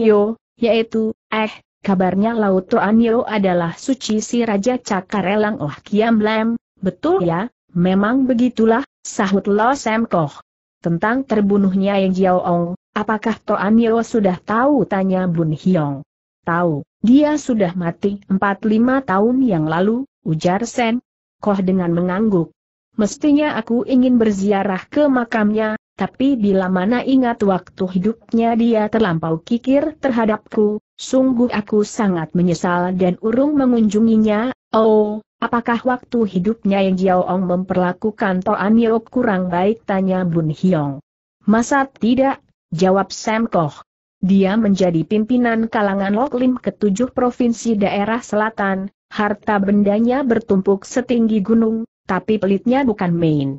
yaitu, eh, kabarnya Laut Toanio adalah suci si Raja Cakarelang Oh Kiam Lem, betul ya, memang begitulah, sahut Lo Sam Koh. Tentang terbunuhnya Yang Jiao Ong, apakah Toanio sudah tahu tanya Bun Hiong. Tahu, dia sudah mati 4-5 tahun yang lalu, ujar Sen. Koh dengan mengangguk. Mestinya aku ingin berziarah ke makamnya, tapi bila mana ingat waktu hidupnya dia terlampau kikir terhadapku, sungguh aku sangat menyesal dan urung mengunjunginya, oh, apakah waktu hidupnya yang Jiaoong memperlakukan Toan Yeo kurang baik tanya Bun Hyong. Masa tidak, jawab Sam Koh. Dia menjadi pimpinan kalangan Loklim ketujuh provinsi daerah selatan, harta bendanya bertumpuk setinggi gunung, tapi pelitnya bukan main.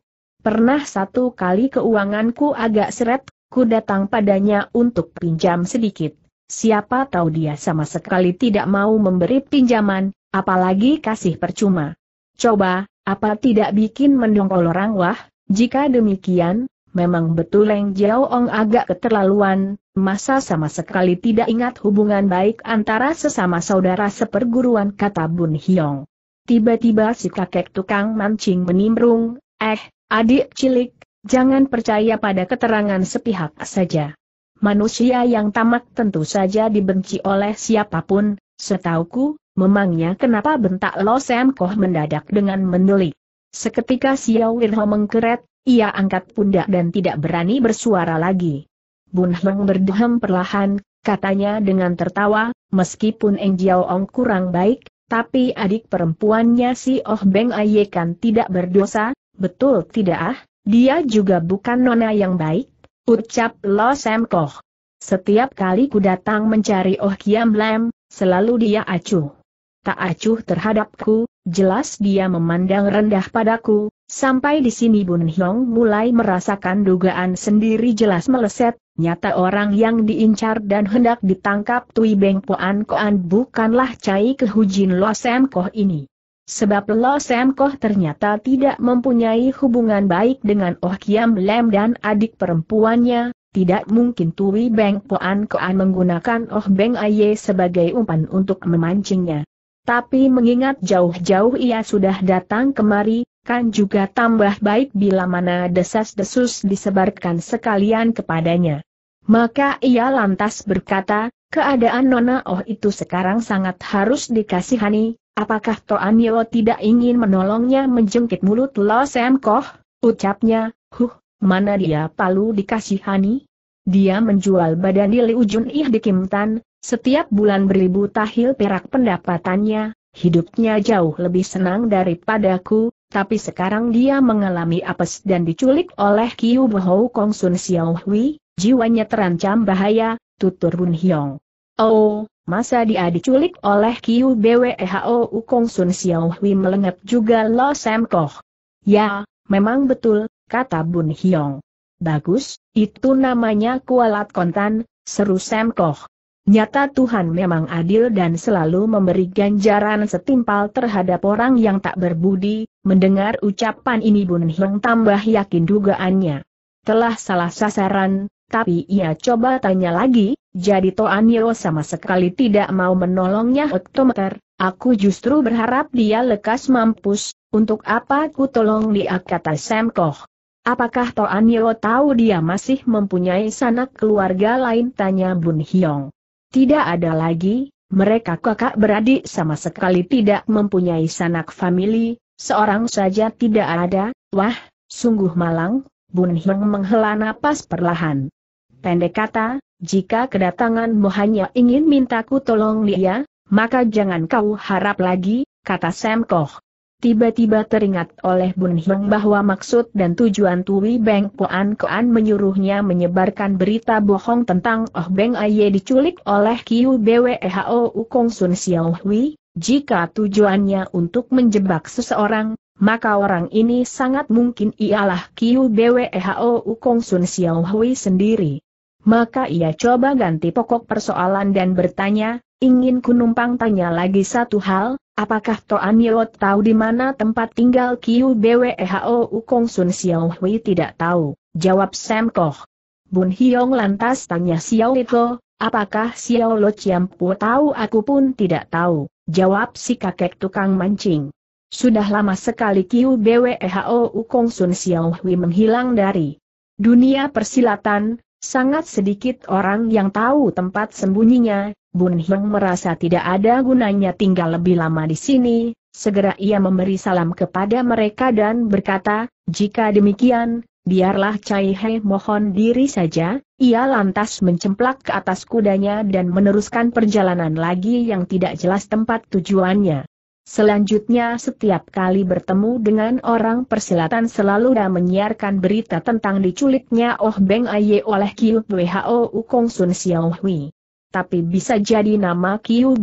Pernah satu kali keuanganku agak seret, ku datang padanya untuk pinjam sedikit. Siapa tahu dia sama sekali tidak mau memberi pinjaman, apalagi kasih percuma. Coba, apa tidak bikin mendongkol orang wah, jika demikian, memang betul Leng Jiao Ong agak keterlaluan, masa sama sekali tidak ingat hubungan baik antara sesama saudara seperguruan kata Bun Hiong. Tiba-tiba si kakek tukang mancing menimbrung, eh, Adik cilik, jangan percaya pada keterangan sepihak saja. Manusia yang tamak tentu saja dibenci oleh siapapun, setauku, memangnya kenapa bentak Lo Sam Koh mendadak dengan mendelik. Seketika Xiao Wirho mengkeret, ia angkat pundak dan tidak berani bersuara lagi. Bun Heng berdehem perlahan, katanya dengan tertawa, meskipun Eng Jiao Ong kurang baik, tapi adik perempuannya si Oh Beng Aye kan tidak berdosa, betul tidak ah? Dia juga bukan nona yang baik, ucap Lo Sam Koh. Setiap kali ku datang mencari Oh Kiam Lam, selalu dia acuh. Tak acuh terhadapku, jelas dia memandang rendah padaku, sampai di sini Bun Hyong mulai merasakan dugaan sendiri jelas meleset, nyata orang yang diincar dan hendak ditangkap Tui Beng Poan Koan bukanlah Cai Kehujin Lo Sam Koh ini. Sebab Lo Sam Koh ternyata tidak mempunyai hubungan baik dengan Oh Kiam Lem dan adik perempuannya, tidak mungkin Tui Beng Poan Koan menggunakan Oh Beng Aye sebagai umpan untuk memancingnya. Tapi mengingat jauh-jauh ia sudah datang kemari, kan juga tambah baik bila mana desas-desus disebarkan sekalian kepadanya. Maka ia lantas berkata, keadaan Nona Oh itu sekarang sangat harus dikasihani, Apakah Yeo tidak ingin menolongnya menjengkit mulut Lo Sam Koh? Ucapnya, huh, mana dia palu dikasihani? Dia menjual badan di Liu Jun Ih di Kim Tan, setiap bulan beribu tahil perak pendapatannya, hidupnya jauh lebih senang daripadaku, tapi sekarang dia mengalami apes dan diculik oleh Kiu Bohou Kong Sun Xiao Hui, jiwanya terancam bahaya, tutur Bun Hyong. Oh, Masa dia diculik oleh Kiu BWEHO Ukong Sun Xiao Hui melengap juga Lo Sam Koh. Ya, memang betul, kata Bun Hiong. Bagus, itu namanya kualat kontan, seru Sam Koh. Nyata Tuhan memang adil dan selalu memberi ganjaran setimpal terhadap orang yang tak berbudi, mendengar ucapan ini Bun Hiong tambah yakin dugaannya. Telah salah sasaran, tapi ia coba tanya lagi, jadi Toanio sama sekali tidak mau menolongnya hektometer, aku justru berharap dia lekas mampus, untuk apa ku tolong dia kata Sam Apakah Apakah Toanio tahu dia masih mempunyai sanak keluarga lain tanya Bun Hyong. Tidak ada lagi, mereka kakak beradik sama sekali tidak mempunyai sanak famili, seorang saja tidak ada, wah, sungguh malang, Bun Hyong menghela napas perlahan. Pendek kata, jika kedatanganmu hanya ingin mintaku tolong dia, maka jangan kau harap lagi, kata Sam Koh. Tiba-tiba teringat oleh Bun Heng bahwa maksud dan tujuan Tui Beng Poan Koan menyuruhnya menyebarkan berita bohong tentang Oh Beng Aye diculik oleh Kiu Bwehou Ukong Sun Xiao Hui, jika tujuannya untuk menjebak seseorang, maka orang ini sangat mungkin ialah Kiu Bwehou Ukong Sun Xiao Hui sendiri. Maka ia coba ganti pokok persoalan dan bertanya, ingin ku numpang tanya lagi satu hal, apakah Toan Yeo tahu di mana tempat tinggal Kiu Bwehou Kong Sun Xiao Hui tidak tahu, jawab Sam Koh. Bun Hiong lantas tanya Xiao Lito, apakah Xiao Lo Chiampu tahu aku pun tidak tahu, jawab si kakek tukang mancing. Sudah lama sekali Kiu Bwehou Kong Sun Xiao Hui menghilang dari dunia persilatan, Sangat sedikit orang yang tahu tempat sembunyinya, Bun Hong merasa tidak ada gunanya tinggal lebih lama di sini, segera ia memberi salam kepada mereka dan berkata, jika demikian, biarlah Chai He mohon diri saja, ia lantas mencemplak ke atas kudanya dan meneruskan perjalanan lagi yang tidak jelas tempat tujuannya. Selanjutnya setiap kali bertemu dengan orang persilatan selalu dah menyiarkan berita tentang diculiknya Oh Beng Aye oleh WHO Kong Sun Xiao Hui. Tapi bisa jadi nama U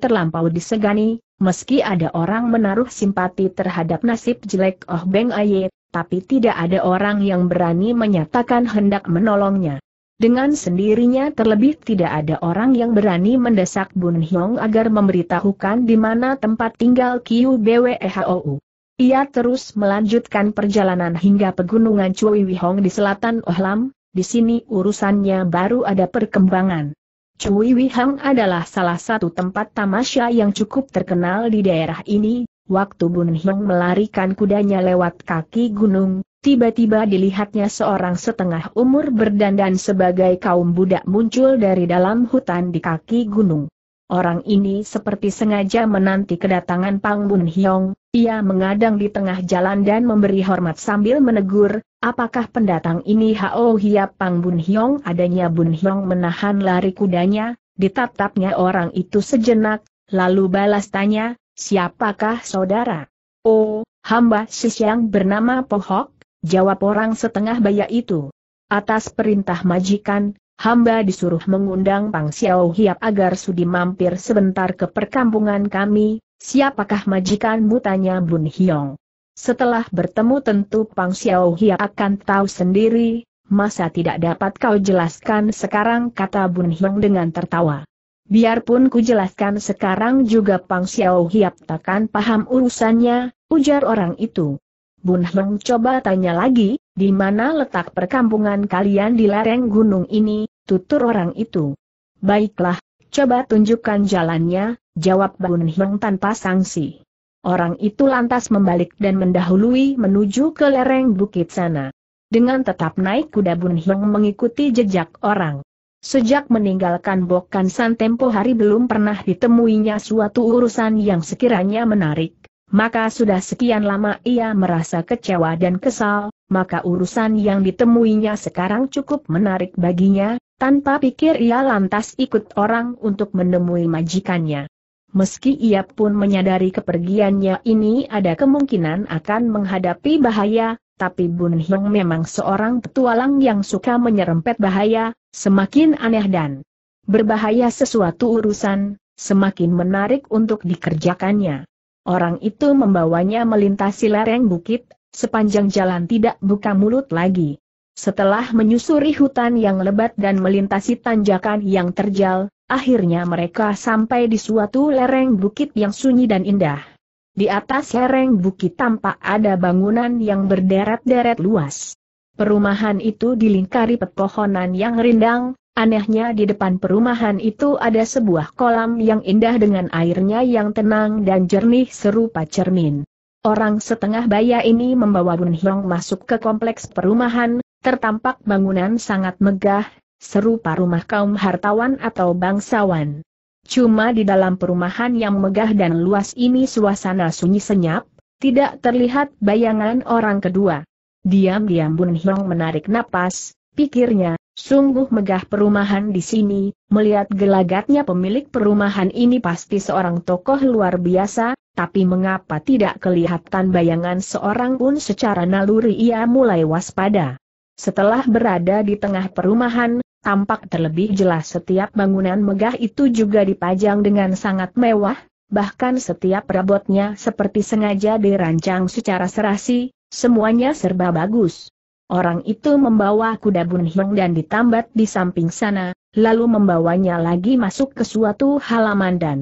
terlampau disegani, meski ada orang menaruh simpati terhadap nasib jelek Oh Beng Aye, tapi tidak ada orang yang berani menyatakan hendak menolongnya. Dengan sendirinya terlebih tidak ada orang yang berani mendesak Bun Hyong agar memberitahukan di mana tempat tinggal Kiu Bwehou. Ia terus melanjutkan perjalanan hingga pegunungan Cui Wihong di selatan Ohlam, di sini urusannya baru ada perkembangan. Cui Wihong adalah salah satu tempat tamasya yang cukup terkenal di daerah ini, waktu Bun Hyong melarikan kudanya lewat kaki gunung, Tiba-tiba dilihatnya seorang setengah umur berdandan sebagai kaum budak muncul dari dalam hutan di kaki gunung. Orang ini seperti sengaja menanti kedatangan Pang Bun Hyong, ia mengadang di tengah jalan dan memberi hormat sambil menegur, apakah pendatang ini Hao Hia Pang Bun Hyong adanya Bun Hyong menahan lari kudanya, ditatapnya orang itu sejenak, lalu balas tanya, siapakah saudara? Oh, hamba sis bernama Pohok, Jawab orang setengah baya itu. Atas perintah majikan, hamba disuruh mengundang Pang Xiao Hiap agar sudi mampir sebentar ke perkampungan kami, siapakah majikanmu tanya Bun Hiong. Setelah bertemu tentu Pang Xiao Hiap akan tahu sendiri, masa tidak dapat kau jelaskan sekarang kata Bun Hiong dengan tertawa. Biarpun ku jelaskan sekarang juga Pang Xiao Hiap takkan paham urusannya, ujar orang itu. Bun Heng coba tanya lagi, di mana letak perkampungan kalian di lereng gunung ini, tutur orang itu. Baiklah, coba tunjukkan jalannya, jawab Bun Heng tanpa sanksi. Orang itu lantas membalik dan mendahului menuju ke lereng bukit sana. Dengan tetap naik kuda Bun Heng mengikuti jejak orang. Sejak meninggalkan Bokan San tempo hari belum pernah ditemuinya suatu urusan yang sekiranya menarik maka sudah sekian lama ia merasa kecewa dan kesal, maka urusan yang ditemuinya sekarang cukup menarik baginya, tanpa pikir ia lantas ikut orang untuk menemui majikannya. Meski ia pun menyadari kepergiannya ini ada kemungkinan akan menghadapi bahaya, tapi Bun Hyung memang seorang petualang yang suka menyerempet bahaya, semakin aneh dan berbahaya sesuatu urusan, semakin menarik untuk dikerjakannya. Orang itu membawanya melintasi lereng bukit, sepanjang jalan tidak buka mulut lagi. Setelah menyusuri hutan yang lebat dan melintasi tanjakan yang terjal, akhirnya mereka sampai di suatu lereng bukit yang sunyi dan indah. Di atas lereng bukit tampak ada bangunan yang berderet-deret luas. Perumahan itu dilingkari pepohonan yang rindang, Anehnya di depan perumahan itu ada sebuah kolam yang indah dengan airnya yang tenang dan jernih serupa cermin. Orang setengah baya ini membawa Bun Hiong masuk ke kompleks perumahan, tertampak bangunan sangat megah, serupa rumah kaum hartawan atau bangsawan. Cuma di dalam perumahan yang megah dan luas ini suasana sunyi senyap, tidak terlihat bayangan orang kedua. Diam-diam Bun Hiong menarik napas, pikirnya, Sungguh megah perumahan di sini, melihat gelagatnya pemilik perumahan ini pasti seorang tokoh luar biasa, tapi mengapa tidak kelihatan bayangan seorang pun secara naluri ia mulai waspada. Setelah berada di tengah perumahan, tampak terlebih jelas setiap bangunan megah itu juga dipajang dengan sangat mewah, bahkan setiap perabotnya seperti sengaja dirancang secara serasi, semuanya serba bagus. Orang itu membawa kuda Bunhyong dan ditambat di samping sana, lalu membawanya lagi masuk ke suatu halaman dan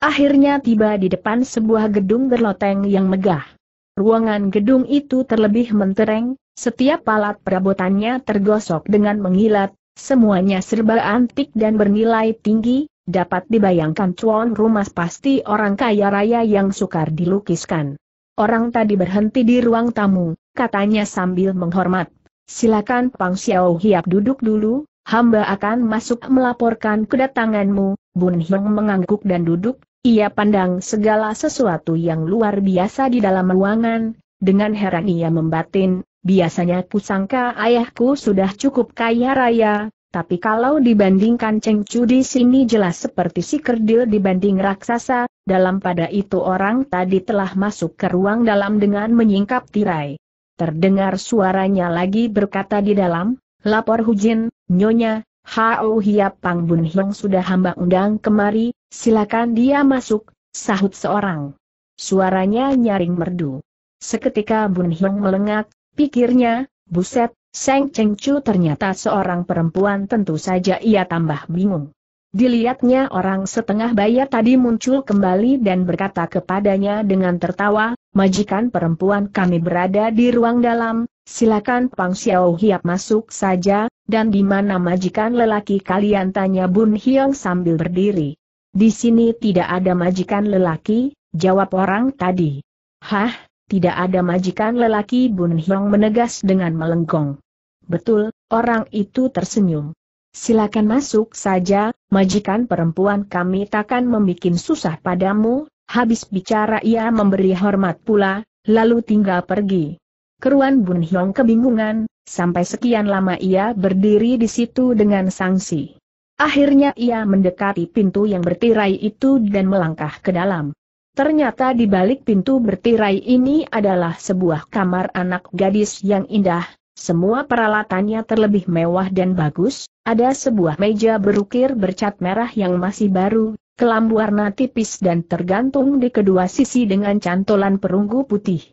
akhirnya tiba di depan sebuah gedung berloteng yang megah. Ruangan gedung itu terlebih mentereng, setiap alat perabotannya tergosok dengan mengilat, semuanya serba antik dan bernilai tinggi, dapat dibayangkan cuan rumah pasti orang kaya raya yang sukar dilukiskan. Orang tadi berhenti di ruang tamu, katanya sambil menghormat. Silakan Pang Xiao Hiap duduk dulu, hamba akan masuk melaporkan kedatanganmu. Bun Hiong mengangguk dan duduk, ia pandang segala sesuatu yang luar biasa di dalam ruangan, dengan heran ia membatin, biasanya kusangka ayahku sudah cukup kaya raya, tapi kalau dibandingkan Cheng Chu di sini jelas seperti si kerdil dibanding raksasa, dalam pada itu orang tadi telah masuk ke ruang dalam dengan menyingkap tirai. Terdengar suaranya lagi berkata di dalam, lapor Hujin, Nyonya, Hao Hiap Pang Bun Hiong sudah hamba undang kemari, silakan dia masuk, sahut seorang. Suaranya nyaring merdu. Seketika Bun Hiong melengak, pikirnya, buset, Seng Cheng Chu ternyata seorang perempuan tentu saja ia tambah bingung. Dilihatnya orang setengah bayar tadi muncul kembali dan berkata kepadanya dengan tertawa, Majikan perempuan kami berada di ruang dalam, silakan Pang Xiao Hiap masuk saja, dan di mana majikan lelaki kalian tanya Bun Hiong sambil berdiri. Di sini tidak ada majikan lelaki, jawab orang tadi. Hah, tidak ada majikan lelaki Bun Hiong menegas dengan melengkung. Betul, orang itu tersenyum. Silakan masuk saja, majikan perempuan kami takkan membuat susah padamu, Habis bicara ia memberi hormat pula, lalu tinggal pergi. Keruan Bun Hyong kebingungan, sampai sekian lama ia berdiri di situ dengan sanksi. Akhirnya ia mendekati pintu yang bertirai itu dan melangkah ke dalam. Ternyata di balik pintu bertirai ini adalah sebuah kamar anak gadis yang indah, semua peralatannya terlebih mewah dan bagus, ada sebuah meja berukir bercat merah yang masih baru, Kelambu warna tipis dan tergantung di kedua sisi dengan cantolan perunggu putih.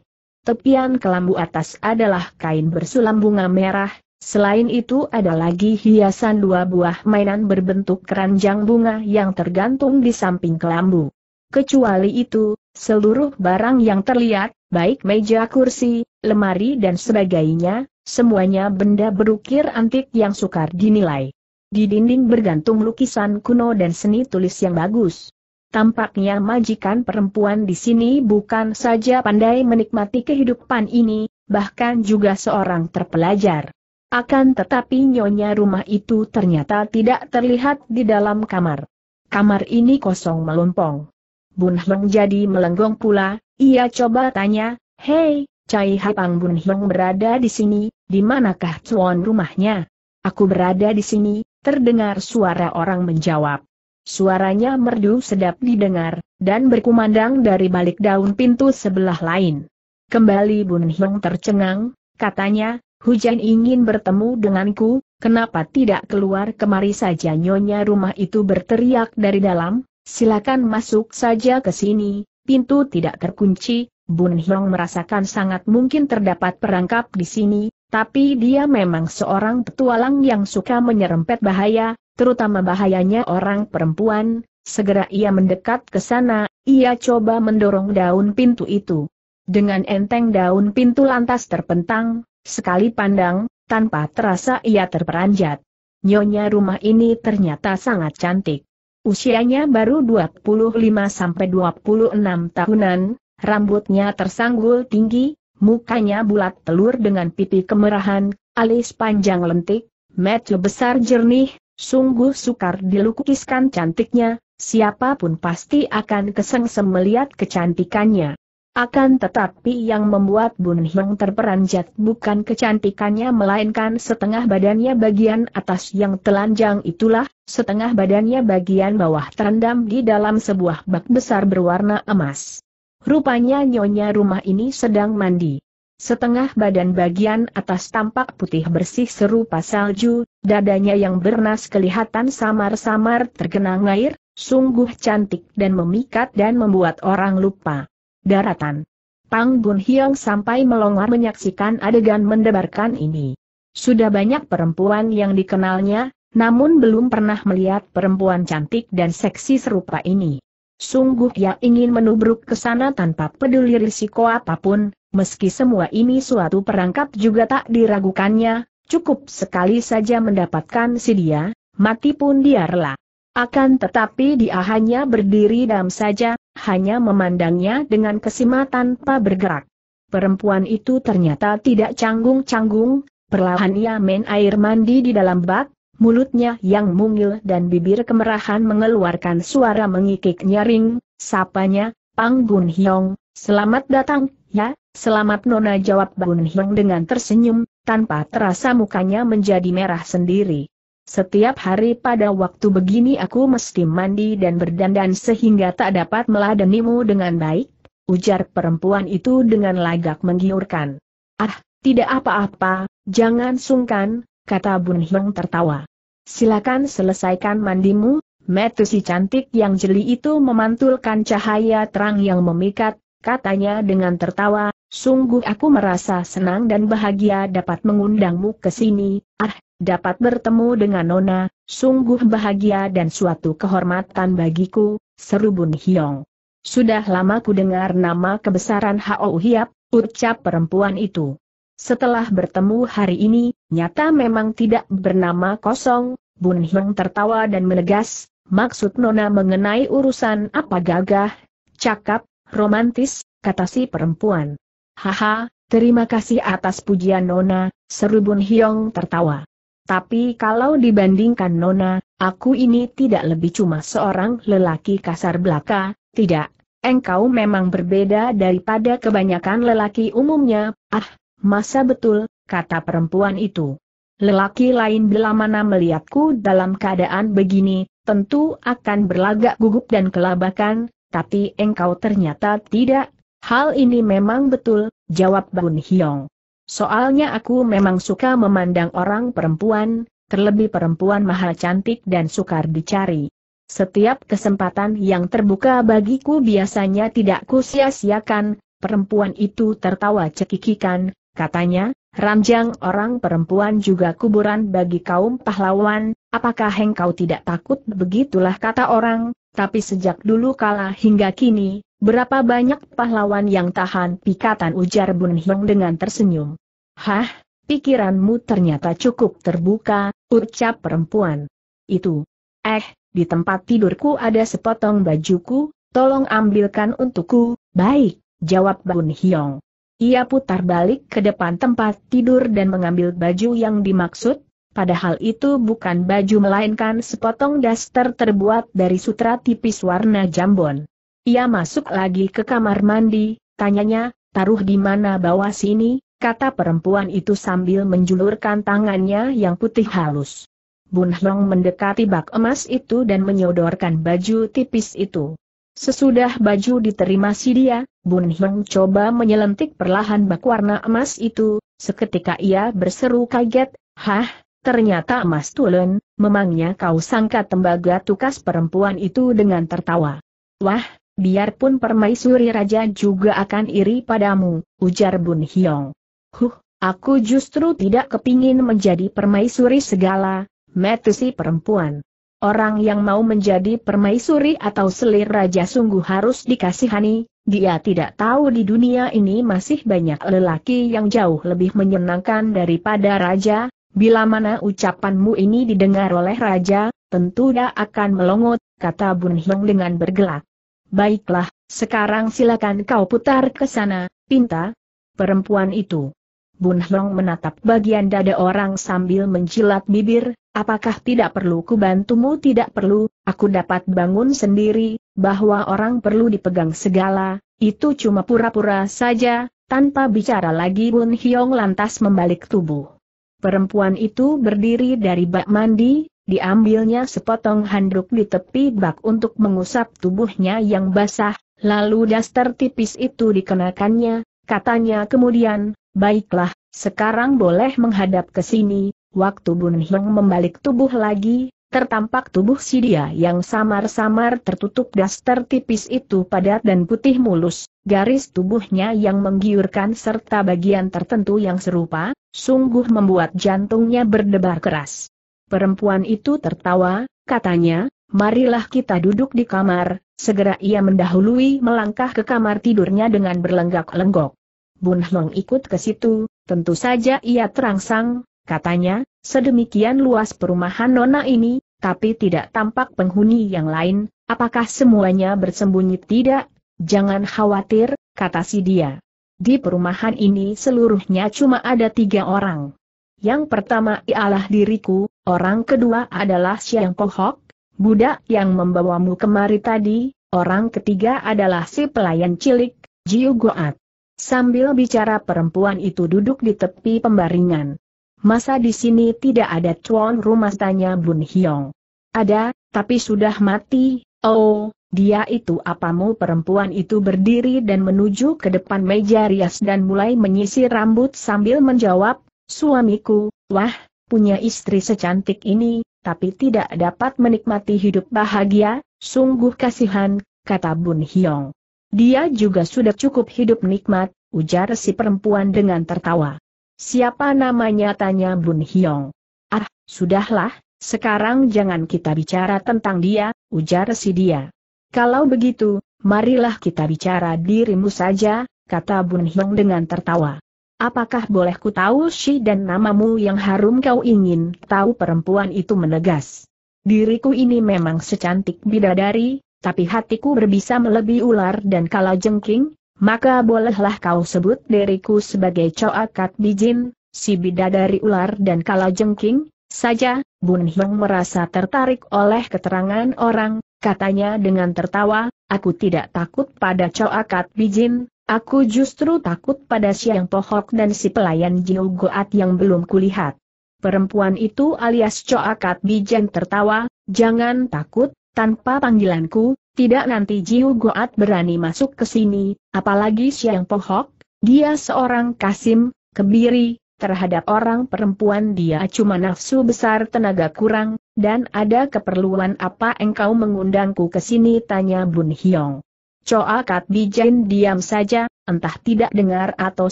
Tepian kelambu atas adalah kain bersulam bunga merah, selain itu ada lagi hiasan dua buah mainan berbentuk keranjang bunga yang tergantung di samping kelambu. Kecuali itu, seluruh barang yang terlihat, baik meja kursi, lemari dan sebagainya, semuanya benda berukir antik yang sukar dinilai. Di dinding bergantung lukisan kuno dan seni tulis yang bagus. Tampaknya majikan perempuan di sini bukan saja pandai menikmati kehidupan ini, bahkan juga seorang terpelajar. Akan tetapi nyonya rumah itu ternyata tidak terlihat di dalam kamar. Kamar ini kosong melompong. Bun Heng jadi melenggong pula, ia coba tanya, Hei, Cai Hapang Bun Heng berada di sini, di manakah tuan rumahnya? Aku berada di sini, terdengar suara orang menjawab. Suaranya merdu sedap didengar, dan berkumandang dari balik daun pintu sebelah lain. Kembali Bun Hiong tercengang, katanya, hujan ingin bertemu denganku, kenapa tidak keluar kemari saja nyonya rumah itu berteriak dari dalam, silakan masuk saja ke sini, pintu tidak terkunci, Bun Hiong merasakan sangat mungkin terdapat perangkap di sini, tapi dia memang seorang petualang yang suka menyerempet bahaya, terutama bahayanya orang perempuan, segera ia mendekat ke sana, ia coba mendorong daun pintu itu. Dengan enteng daun pintu lantas terpentang, sekali pandang, tanpa terasa ia terperanjat. Nyonya rumah ini ternyata sangat cantik. Usianya baru 25-26 tahunan, rambutnya tersanggul tinggi, mukanya bulat telur dengan pipi kemerahan, alis panjang lentik, mata besar jernih, sungguh sukar dilukiskan cantiknya, siapapun pasti akan kesengsem melihat kecantikannya. Akan tetapi yang membuat Bun Hong terperanjat bukan kecantikannya melainkan setengah badannya bagian atas yang telanjang itulah, setengah badannya bagian bawah terendam di dalam sebuah bak besar berwarna emas. Rupanya nyonya rumah ini sedang mandi. Setengah badan bagian atas tampak putih bersih serupa salju, dadanya yang bernas kelihatan samar-samar tergenang air, sungguh cantik dan memikat dan membuat orang lupa. Daratan. Pang Bun Hiong sampai melongar menyaksikan adegan mendebarkan ini. Sudah banyak perempuan yang dikenalnya, namun belum pernah melihat perempuan cantik dan seksi serupa ini. Sungguh ia ingin menubruk ke sana tanpa peduli risiko apapun, meski semua ini suatu perangkap juga tak diragukannya, cukup sekali saja mendapatkan si dia, mati pun dia rela. Akan tetapi dia hanya berdiri dalam saja, hanya memandangnya dengan kesima tanpa bergerak. Perempuan itu ternyata tidak canggung-canggung, perlahan ia main air mandi di dalam bak, Mulutnya yang mungil dan bibir kemerahan mengeluarkan suara mengikik nyaring, sapanya, Pang Bun Hyong, selamat datang, ya, selamat Nona jawab Bun Hyong dengan tersenyum, tanpa terasa mukanya menjadi merah sendiri. Setiap hari pada waktu begini aku mesti mandi dan berdandan sehingga tak dapat meladenimu dengan baik, ujar perempuan itu dengan lagak menggiurkan. Ah, tidak apa-apa, jangan sungkan, kata Bun Hiong tertawa. Silakan selesaikan mandimu, metu si cantik yang jeli itu memantulkan cahaya terang yang memikat, katanya dengan tertawa, sungguh aku merasa senang dan bahagia dapat mengundangmu ke sini, ah, dapat bertemu dengan Nona, sungguh bahagia dan suatu kehormatan bagiku, seru Bun Hiong. Sudah lama ku dengar nama kebesaran Hao Hiap, ucap perempuan itu. Setelah bertemu hari ini, Nyata memang tidak bernama kosong, Bun Hiong tertawa dan menegas, maksud Nona mengenai urusan apa gagah, cakap, romantis, kata si perempuan. Haha, terima kasih atas pujian Nona, seru Bun Hiong tertawa. Tapi kalau dibandingkan Nona, aku ini tidak lebih cuma seorang lelaki kasar belaka, tidak, engkau memang berbeda daripada kebanyakan lelaki umumnya, ah, masa betul, kata perempuan itu. Lelaki lain bila mana melihatku dalam keadaan begini, tentu akan berlagak gugup dan kelabakan, tapi engkau ternyata tidak. Hal ini memang betul, jawab Bun hyong. Soalnya aku memang suka memandang orang perempuan, terlebih perempuan mahal cantik dan sukar dicari. Setiap kesempatan yang terbuka bagiku biasanya tidak kusia-siakan, perempuan itu tertawa cekikikan, katanya, Ramjang orang perempuan juga kuburan bagi kaum pahlawan, apakah engkau tidak takut begitulah kata orang, tapi sejak dulu kala hingga kini, berapa banyak pahlawan yang tahan pikatan ujar Bun Hiong dengan tersenyum. Hah, pikiranmu ternyata cukup terbuka, ucap perempuan. Itu. Eh, di tempat tidurku ada sepotong bajuku, tolong ambilkan untukku, baik, jawab Bun Hiong. Ia putar balik ke depan tempat tidur dan mengambil baju yang dimaksud, padahal itu bukan baju melainkan sepotong daster terbuat dari sutra tipis warna jambon. Ia masuk lagi ke kamar mandi, tanyanya, taruh di mana bawah sini, kata perempuan itu sambil menjulurkan tangannya yang putih halus. Bun Hong mendekati bak emas itu dan menyodorkan baju tipis itu. Sesudah baju diterima si dia, Bun Hong coba menyelentik perlahan bak warna emas itu, seketika ia berseru kaget, Hah, ternyata emas tulen, memangnya kau sangka tembaga tukas perempuan itu dengan tertawa. Wah, biarpun permaisuri raja juga akan iri padamu, ujar Bun Hiong. Huh, aku justru tidak kepingin menjadi permaisuri segala, metusi perempuan. Orang yang mau menjadi permaisuri atau selir raja sungguh harus dikasihani, dia tidak tahu di dunia ini masih banyak lelaki yang jauh lebih menyenangkan daripada raja, bila mana ucapanmu ini didengar oleh raja, tentu dia akan melongot, kata Bun Hiong dengan bergelak. Baiklah, sekarang silakan kau putar ke sana, pinta. Perempuan itu. Bun Hong menatap bagian dada orang sambil menjilat bibir, Apakah tidak perlu kubantumu? Tidak perlu, aku dapat bangun sendiri, bahwa orang perlu dipegang segala, itu cuma pura-pura saja, tanpa bicara lagi Bun Hiong lantas membalik tubuh. Perempuan itu berdiri dari bak mandi, diambilnya sepotong handuk di tepi bak untuk mengusap tubuhnya yang basah, lalu daster tipis itu dikenakannya, katanya kemudian, baiklah, sekarang boleh menghadap ke sini, Waktu Bun Hong membalik tubuh lagi, tertampak tubuh si dia yang samar-samar tertutup daster tipis itu padat dan putih mulus, garis tubuhnya yang menggiurkan serta bagian tertentu yang serupa, sungguh membuat jantungnya berdebar keras. Perempuan itu tertawa, katanya, marilah kita duduk di kamar, segera ia mendahului melangkah ke kamar tidurnya dengan berlenggak-lenggok. Bun Hong ikut ke situ, tentu saja ia terangsang, katanya, sedemikian luas perumahan Nona ini, tapi tidak tampak penghuni yang lain, apakah semuanya bersembunyi tidak? Jangan khawatir, kata si dia. Di perumahan ini seluruhnya cuma ada tiga orang. Yang pertama ialah diriku, orang kedua adalah Siang Pohok, budak yang membawamu kemari tadi, orang ketiga adalah si pelayan cilik, Jiu Goat. Sambil bicara perempuan itu duduk di tepi pembaringan. Masa di sini tidak ada cuan rumah tanya Bun Hiong. Ada, tapi sudah mati, oh, dia itu apamu perempuan itu berdiri dan menuju ke depan meja rias dan mulai menyisir rambut sambil menjawab, suamiku, wah, punya istri secantik ini, tapi tidak dapat menikmati hidup bahagia, sungguh kasihan, kata Bun Hiong. Dia juga sudah cukup hidup nikmat, ujar si perempuan dengan tertawa. Siapa namanya tanya Bun Hyong? Ah, sudahlah, sekarang jangan kita bicara tentang dia, ujar si dia. Kalau begitu, marilah kita bicara dirimu saja, kata Bun Hyong dengan tertawa. Apakah boleh ku tahu si dan namamu yang harum kau ingin tahu perempuan itu menegas. Diriku ini memang secantik bidadari, tapi hatiku berbisa melebihi ular dan kalajengking? jengking, maka bolehlah kau sebut diriku sebagai Coakat Bijin, si bidadari ular dan kala jengking, saja, Bun Hiong merasa tertarik oleh keterangan orang, katanya dengan tertawa, aku tidak takut pada Coakat Bijin, aku justru takut pada Siang Pohok dan si pelayan Jiu Goat yang belum kulihat. Perempuan itu alias Coakat bijin tertawa, jangan takut, tanpa panggilanku, tidak nanti Jiu Goat berani masuk ke sini, apalagi Siang Pohok, dia seorang kasim, kebiri, terhadap orang perempuan dia cuma nafsu besar tenaga kurang, dan ada keperluan apa engkau mengundangku ke sini tanya Bun Hiong. Choa Kat Bijen diam saja, entah tidak dengar atau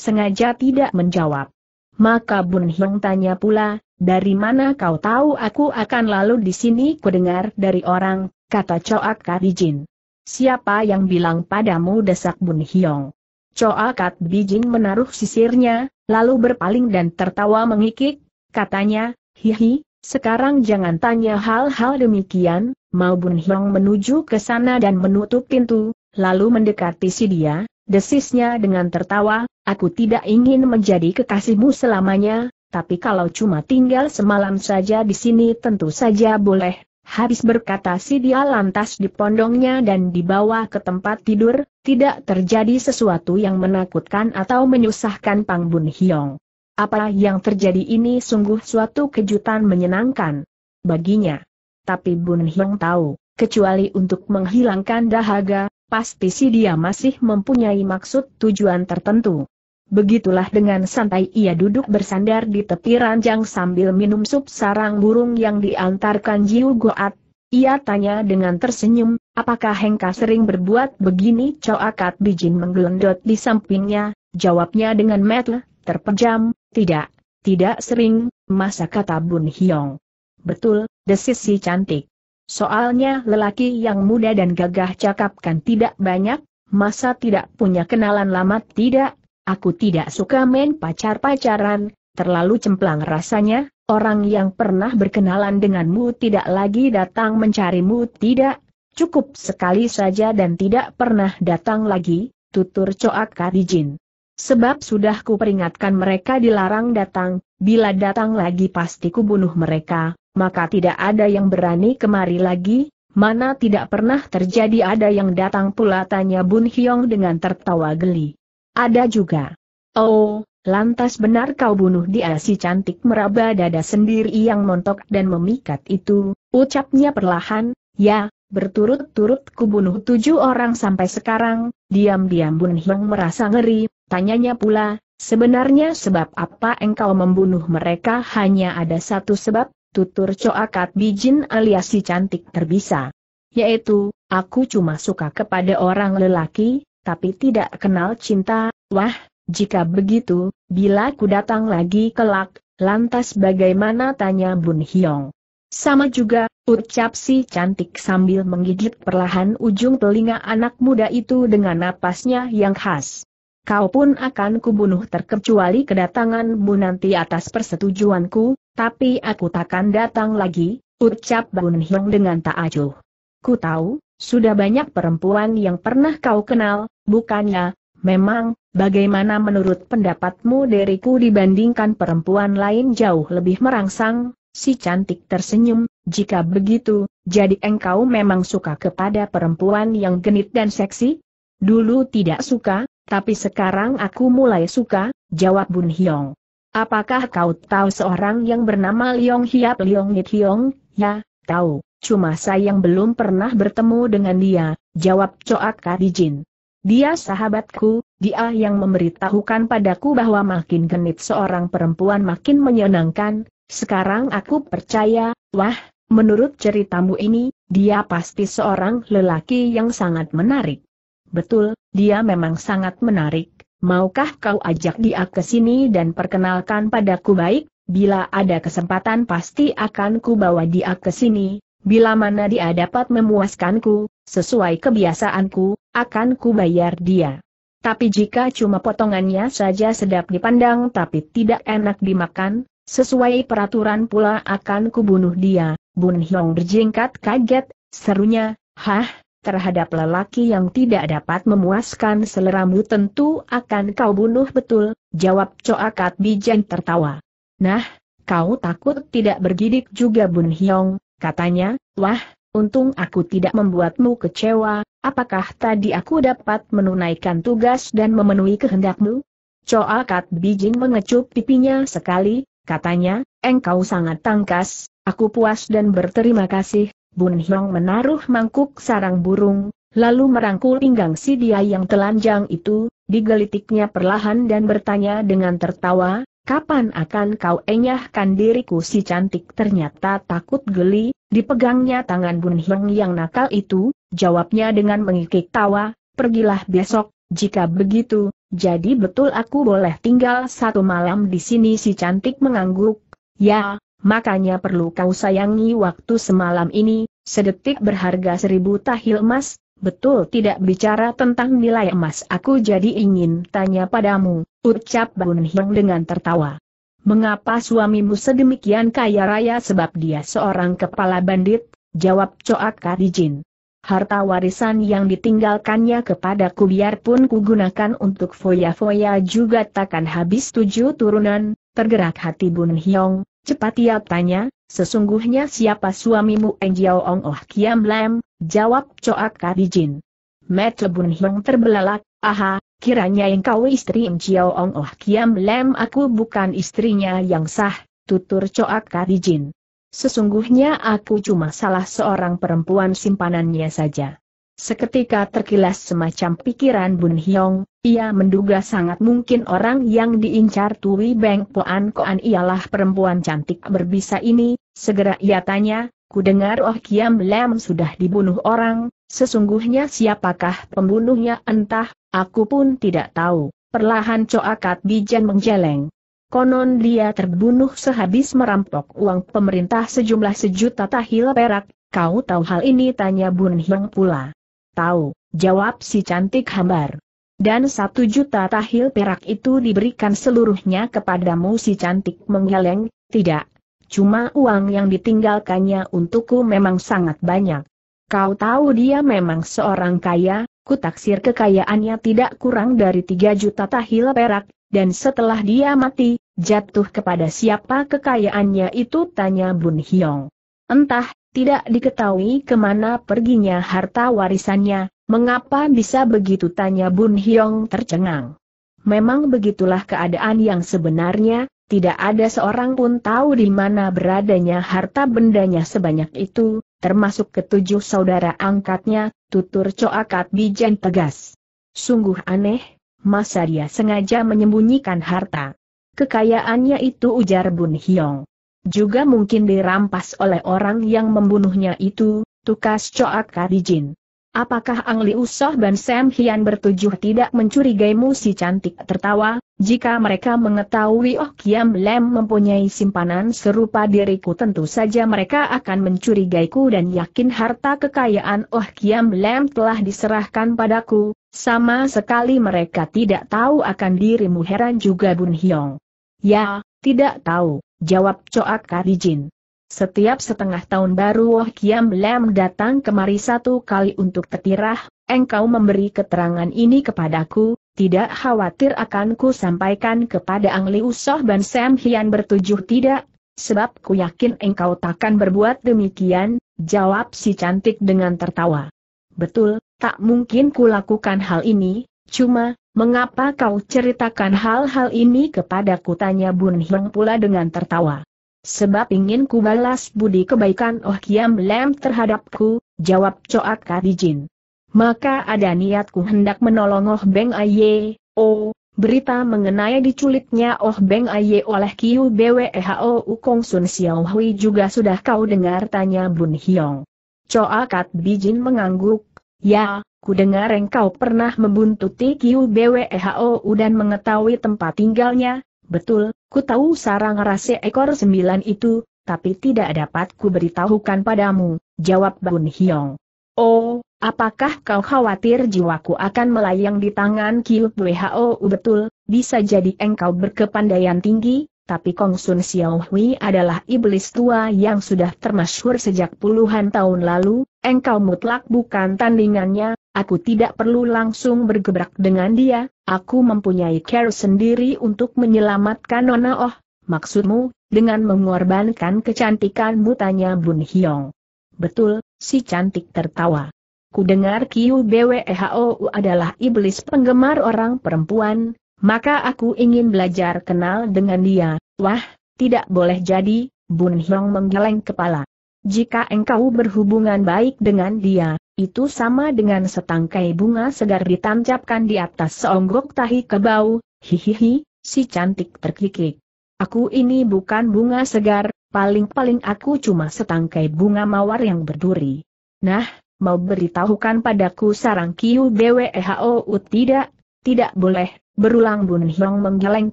sengaja tidak menjawab. Maka Bun Hiong tanya pula, dari mana kau tahu aku akan lalu di sini kudengar dari orang, kata Coak Bijin. Siapa yang bilang padamu desak Bun Hiong? Kat Bijin menaruh sisirnya, lalu berpaling dan tertawa mengikik, katanya, hihi, sekarang jangan tanya hal-hal demikian, mau Bun Hiong menuju ke sana dan menutup pintu, lalu mendekati si dia, desisnya dengan tertawa, aku tidak ingin menjadi kekasihmu selamanya, tapi kalau cuma tinggal semalam saja di sini tentu saja boleh. Habis berkata si dia lantas dipondongnya dan dibawa ke tempat tidur, tidak terjadi sesuatu yang menakutkan atau menyusahkan Pang Bun Hiong. Apa yang terjadi ini sungguh suatu kejutan menyenangkan baginya. Tapi Bun Hiong tahu, kecuali untuk menghilangkan dahaga, pasti si dia masih mempunyai maksud tujuan tertentu. Begitulah dengan santai ia duduk bersandar di tepi ranjang sambil minum sup sarang burung yang diantarkan Jiu Goat. Ia tanya dengan tersenyum, apakah Hengka sering berbuat begini? Coakat Bijin menggelendot di sampingnya, jawabnya dengan metel, terpejam, tidak, tidak sering, masa kata Bun Hiong. Betul, desis si cantik. Soalnya lelaki yang muda dan gagah cakapkan tidak banyak, masa tidak punya kenalan lama tidak, Aku tidak suka main pacar-pacaran, terlalu cemplang rasanya, orang yang pernah berkenalan denganmu tidak lagi datang mencarimu tidak, cukup sekali saja dan tidak pernah datang lagi, tutur Coak Karijin. Sebab sudah kuperingatkan mereka dilarang datang, bila datang lagi pasti kubunuh mereka, maka tidak ada yang berani kemari lagi, mana tidak pernah terjadi ada yang datang pula tanya Bun Hyong dengan tertawa geli. Ada juga. Oh, lantas benar kau bunuh dia si cantik meraba dada sendiri yang montok dan memikat itu, ucapnya perlahan, ya, berturut-turut kubunuh tujuh orang sampai sekarang, diam-diam Bun Hiong merasa ngeri, tanyanya pula, sebenarnya sebab apa engkau membunuh mereka hanya ada satu sebab, tutur coakat bijin alias si cantik terbisa. Yaitu, aku cuma suka kepada orang lelaki, tapi tidak kenal cinta, wah, jika begitu, bila ku datang lagi kelak, lantas bagaimana tanya Bun Hiong? Sama juga, ucap si cantik sambil menggigit perlahan ujung telinga anak muda itu dengan napasnya yang khas. Kau pun akan kubunuh terkecuali kedatanganmu nanti atas persetujuanku, tapi aku takkan datang lagi, ucap Bun Hiong dengan tak acuh. Ku tahu, sudah banyak perempuan yang pernah kau kenal, bukannya, memang, bagaimana menurut pendapatmu dariku dibandingkan perempuan lain jauh lebih merangsang? Si cantik tersenyum, jika begitu, jadi engkau memang suka kepada perempuan yang genit dan seksi? Dulu tidak suka, tapi sekarang aku mulai suka, jawab Bun Hyong. Apakah kau tahu seorang yang bernama Liong Hiap Liong Nit Hyong? Ya, tahu cuma sayang belum pernah bertemu dengan dia, jawab Coak Kadijin. Dia sahabatku, dia yang memberitahukan padaku bahwa makin genit seorang perempuan makin menyenangkan, sekarang aku percaya, wah, menurut ceritamu ini, dia pasti seorang lelaki yang sangat menarik. Betul, dia memang sangat menarik, maukah kau ajak dia ke sini dan perkenalkan padaku baik, bila ada kesempatan pasti akan ku bawa dia ke sini, Bila mana dia dapat memuaskanku, sesuai kebiasaanku, akan kubayar dia. Tapi jika cuma potongannya saja sedap dipandang tapi tidak enak dimakan, sesuai peraturan pula akan kubunuh dia. Bun Hyong berjingkat kaget, serunya, hah, terhadap lelaki yang tidak dapat memuaskan seleramu tentu akan kau bunuh betul, jawab Coakat Bijan tertawa. Nah, kau takut tidak bergidik juga Bun Hyong, Katanya, wah, untung aku tidak membuatmu kecewa, apakah tadi aku dapat menunaikan tugas dan memenuhi kehendakmu? Coa, Kat Bijin mengecup pipinya sekali, katanya, engkau sangat tangkas, aku puas dan berterima kasih. Bun Hyong menaruh mangkuk sarang burung, lalu merangkul pinggang si dia yang telanjang itu, digelitiknya perlahan dan bertanya dengan tertawa, Kapan akan kau enyahkan diriku si cantik ternyata takut geli, dipegangnya tangan Bun Heng yang nakal itu, jawabnya dengan mengikik tawa, pergilah besok, jika begitu, jadi betul aku boleh tinggal satu malam di sini si cantik mengangguk, ya, makanya perlu kau sayangi waktu semalam ini, sedetik berharga seribu tahil emas, betul tidak bicara tentang nilai emas aku jadi ingin tanya padamu, ucap Bun Hiong dengan tertawa. Mengapa suamimu sedemikian kaya raya sebab dia seorang kepala bandit, jawab Coak Karijin. Harta warisan yang ditinggalkannya kepadaku biarpun kugunakan untuk foya-foya juga takkan habis tujuh turunan, tergerak hati Bun Hiong, cepat ia tanya, sesungguhnya siapa suamimu Eng Jiao Ong Oh Kiam Lam, Jawab Coak Kadijin. Mata Bun Hiong terbelalak, aha, kiranya engkau istri Im Chiao Ong Oh Kiam Lem aku bukan istrinya yang sah, tutur Coak Kadijin. Sesungguhnya aku cuma salah seorang perempuan simpanannya saja. Seketika terkilas semacam pikiran Bun Hiong, ia menduga sangat mungkin orang yang diincar Tui Beng Poan Koan ialah perempuan cantik berbisa ini, segera ia tanya, Kudengar Oh Kiam Lam sudah dibunuh orang, sesungguhnya siapakah pembunuhnya entah, aku pun tidak tahu. Perlahan Coakat Bijan menjeleng. Konon dia terbunuh sehabis merampok uang pemerintah sejumlah sejuta tahil perak, kau tahu hal ini tanya Bun Hyang pula. Tahu, jawab si cantik hambar. Dan satu juta tahil perak itu diberikan seluruhnya kepadamu si cantik menggeleng, tidak, cuma uang yang ditinggalkannya untukku memang sangat banyak. Kau tahu dia memang seorang kaya, Ku kutaksir kekayaannya tidak kurang dari 3 juta tahil perak, dan setelah dia mati, jatuh kepada siapa kekayaannya itu tanya Bun Hiong. Entah, tidak diketahui kemana perginya harta warisannya, mengapa bisa begitu tanya Bun Hiong tercengang. Memang begitulah keadaan yang sebenarnya, tidak ada seorang pun tahu di mana beradanya harta bendanya sebanyak itu, termasuk ketujuh saudara angkatnya, tutur coakat bijan tegas. Sungguh aneh, masa dia sengaja menyembunyikan harta. Kekayaannya itu ujar Bun Hiong. Juga mungkin dirampas oleh orang yang membunuhnya itu, tukas coakat bijin. Apakah Ang Liu Soh Ban Sam Hian bertujuh tidak mencurigaimu si cantik tertawa, jika mereka mengetahui Oh Kiam Lem mempunyai simpanan serupa diriku tentu saja mereka akan mencurigaiku dan yakin harta kekayaan Oh Kiam Lem telah diserahkan padaku, sama sekali mereka tidak tahu akan dirimu heran juga Bun Hiong. Ya, tidak tahu, jawab Coak Kadijin. Setiap setengah tahun baru Woh Kiam Lam datang kemari satu kali untuk tetirah, engkau memberi keterangan ini kepadaku, tidak khawatir akan ku sampaikan kepada Ang Liu Soh Ban Sam Hian bertujuh tidak, sebab ku yakin engkau takkan berbuat demikian, jawab si cantik dengan tertawa. Betul, tak mungkin ku lakukan hal ini, cuma, mengapa kau ceritakan hal-hal ini kepadaku tanya Bun Hiong pula dengan tertawa. Sebab ingin ku balas budi kebaikan Oh Kiam Lem terhadapku, jawab Coak Kadijin. Maka ada niatku hendak menolong Oh Beng Aye, oh, berita mengenai diculiknya Oh Beng Aye oleh Kiu Bweho Ukong Sun Xiao Hui juga sudah kau dengar tanya Bun Hiong. Kat Bijin mengangguk, ya, ku dengar engkau pernah membuntuti Kiu Bweho dan mengetahui tempat tinggalnya, Betul, ku tahu sarang rase ekor sembilan itu, tapi tidak dapat ku beritahukan padamu, jawab Bun Hiong. Oh, apakah kau khawatir jiwaku akan melayang di tangan WHO? Betul, bisa jadi engkau berkepandaian tinggi, tapi Kong Sun Xiao Hui adalah iblis tua yang sudah termasyhur sejak puluhan tahun lalu, engkau mutlak bukan tandingannya, Aku tidak perlu langsung bergebrak dengan dia, aku mempunyai care sendiri untuk menyelamatkan Nona Oh, maksudmu, dengan mengorbankan kecantikanmu tanya Bun Hyong. Betul, si cantik tertawa. Ku dengar Kiu BWEHOU adalah iblis penggemar orang perempuan, maka aku ingin belajar kenal dengan dia. Wah, tidak boleh jadi, Bun Hyong menggeleng kepala. Jika engkau berhubungan baik dengan dia, itu sama dengan setangkai bunga segar ditancapkan di atas seonggok tahi kebau, hihihi, si cantik terkikik. Aku ini bukan bunga segar, paling-paling aku cuma setangkai bunga mawar yang berduri. Nah, mau beritahukan padaku sarang Kiu BWEHO tidak, tidak boleh, berulang Bun Hiong menggeleng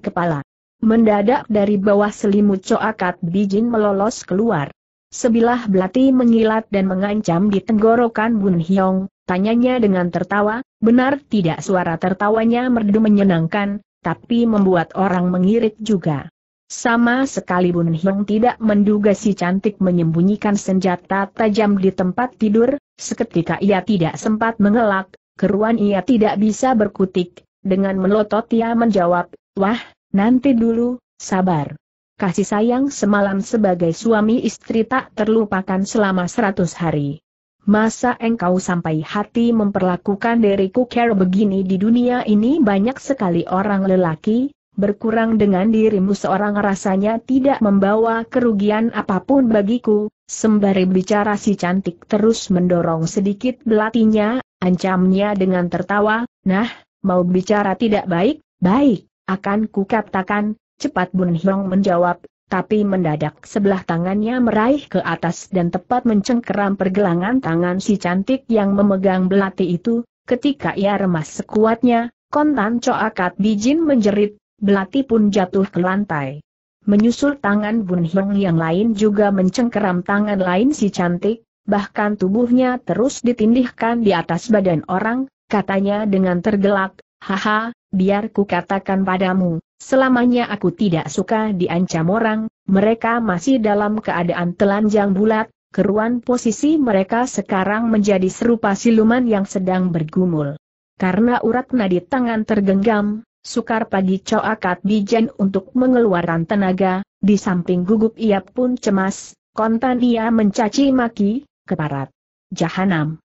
kepala. Mendadak dari bawah selimut coakat bijin melolos keluar. Sebilah belati mengilat dan mengancam di tenggorokan Bun Hyong, tanyanya dengan tertawa, benar tidak suara tertawanya merdu menyenangkan, tapi membuat orang mengirit juga. Sama sekali Bun Hyong tidak menduga si cantik menyembunyikan senjata tajam di tempat tidur, seketika ia tidak sempat mengelak, keruan ia tidak bisa berkutik, dengan melotot ia menjawab, wah, nanti dulu, sabar kasih sayang semalam sebagai suami istri tak terlupakan selama seratus hari. Masa engkau sampai hati memperlakukan diriku care begini di dunia ini banyak sekali orang lelaki, berkurang dengan dirimu seorang rasanya tidak membawa kerugian apapun bagiku, sembari bicara si cantik terus mendorong sedikit belatinya, ancamnya dengan tertawa, nah, mau bicara tidak baik, baik, akan kukatakan, Cepat Bun Hiong menjawab, tapi mendadak sebelah tangannya meraih ke atas dan tepat mencengkeram pergelangan tangan si cantik yang memegang belati itu, ketika ia remas sekuatnya, kontan coakat bijin menjerit, belati pun jatuh ke lantai. Menyusul tangan Bun Hiong yang lain juga mencengkeram tangan lain si cantik, bahkan tubuhnya terus ditindihkan di atas badan orang, katanya dengan tergelak, haha, biar ku katakan padamu, Selamanya aku tidak suka diancam orang, mereka masih dalam keadaan telanjang bulat, keruan posisi mereka sekarang menjadi serupa siluman yang sedang bergumul. Karena urat nadi tangan tergenggam, sukar pagi coakat bijen untuk mengeluarkan tenaga, di samping gugup ia pun cemas, kontan ia mencaci maki, keparat. Jahanam.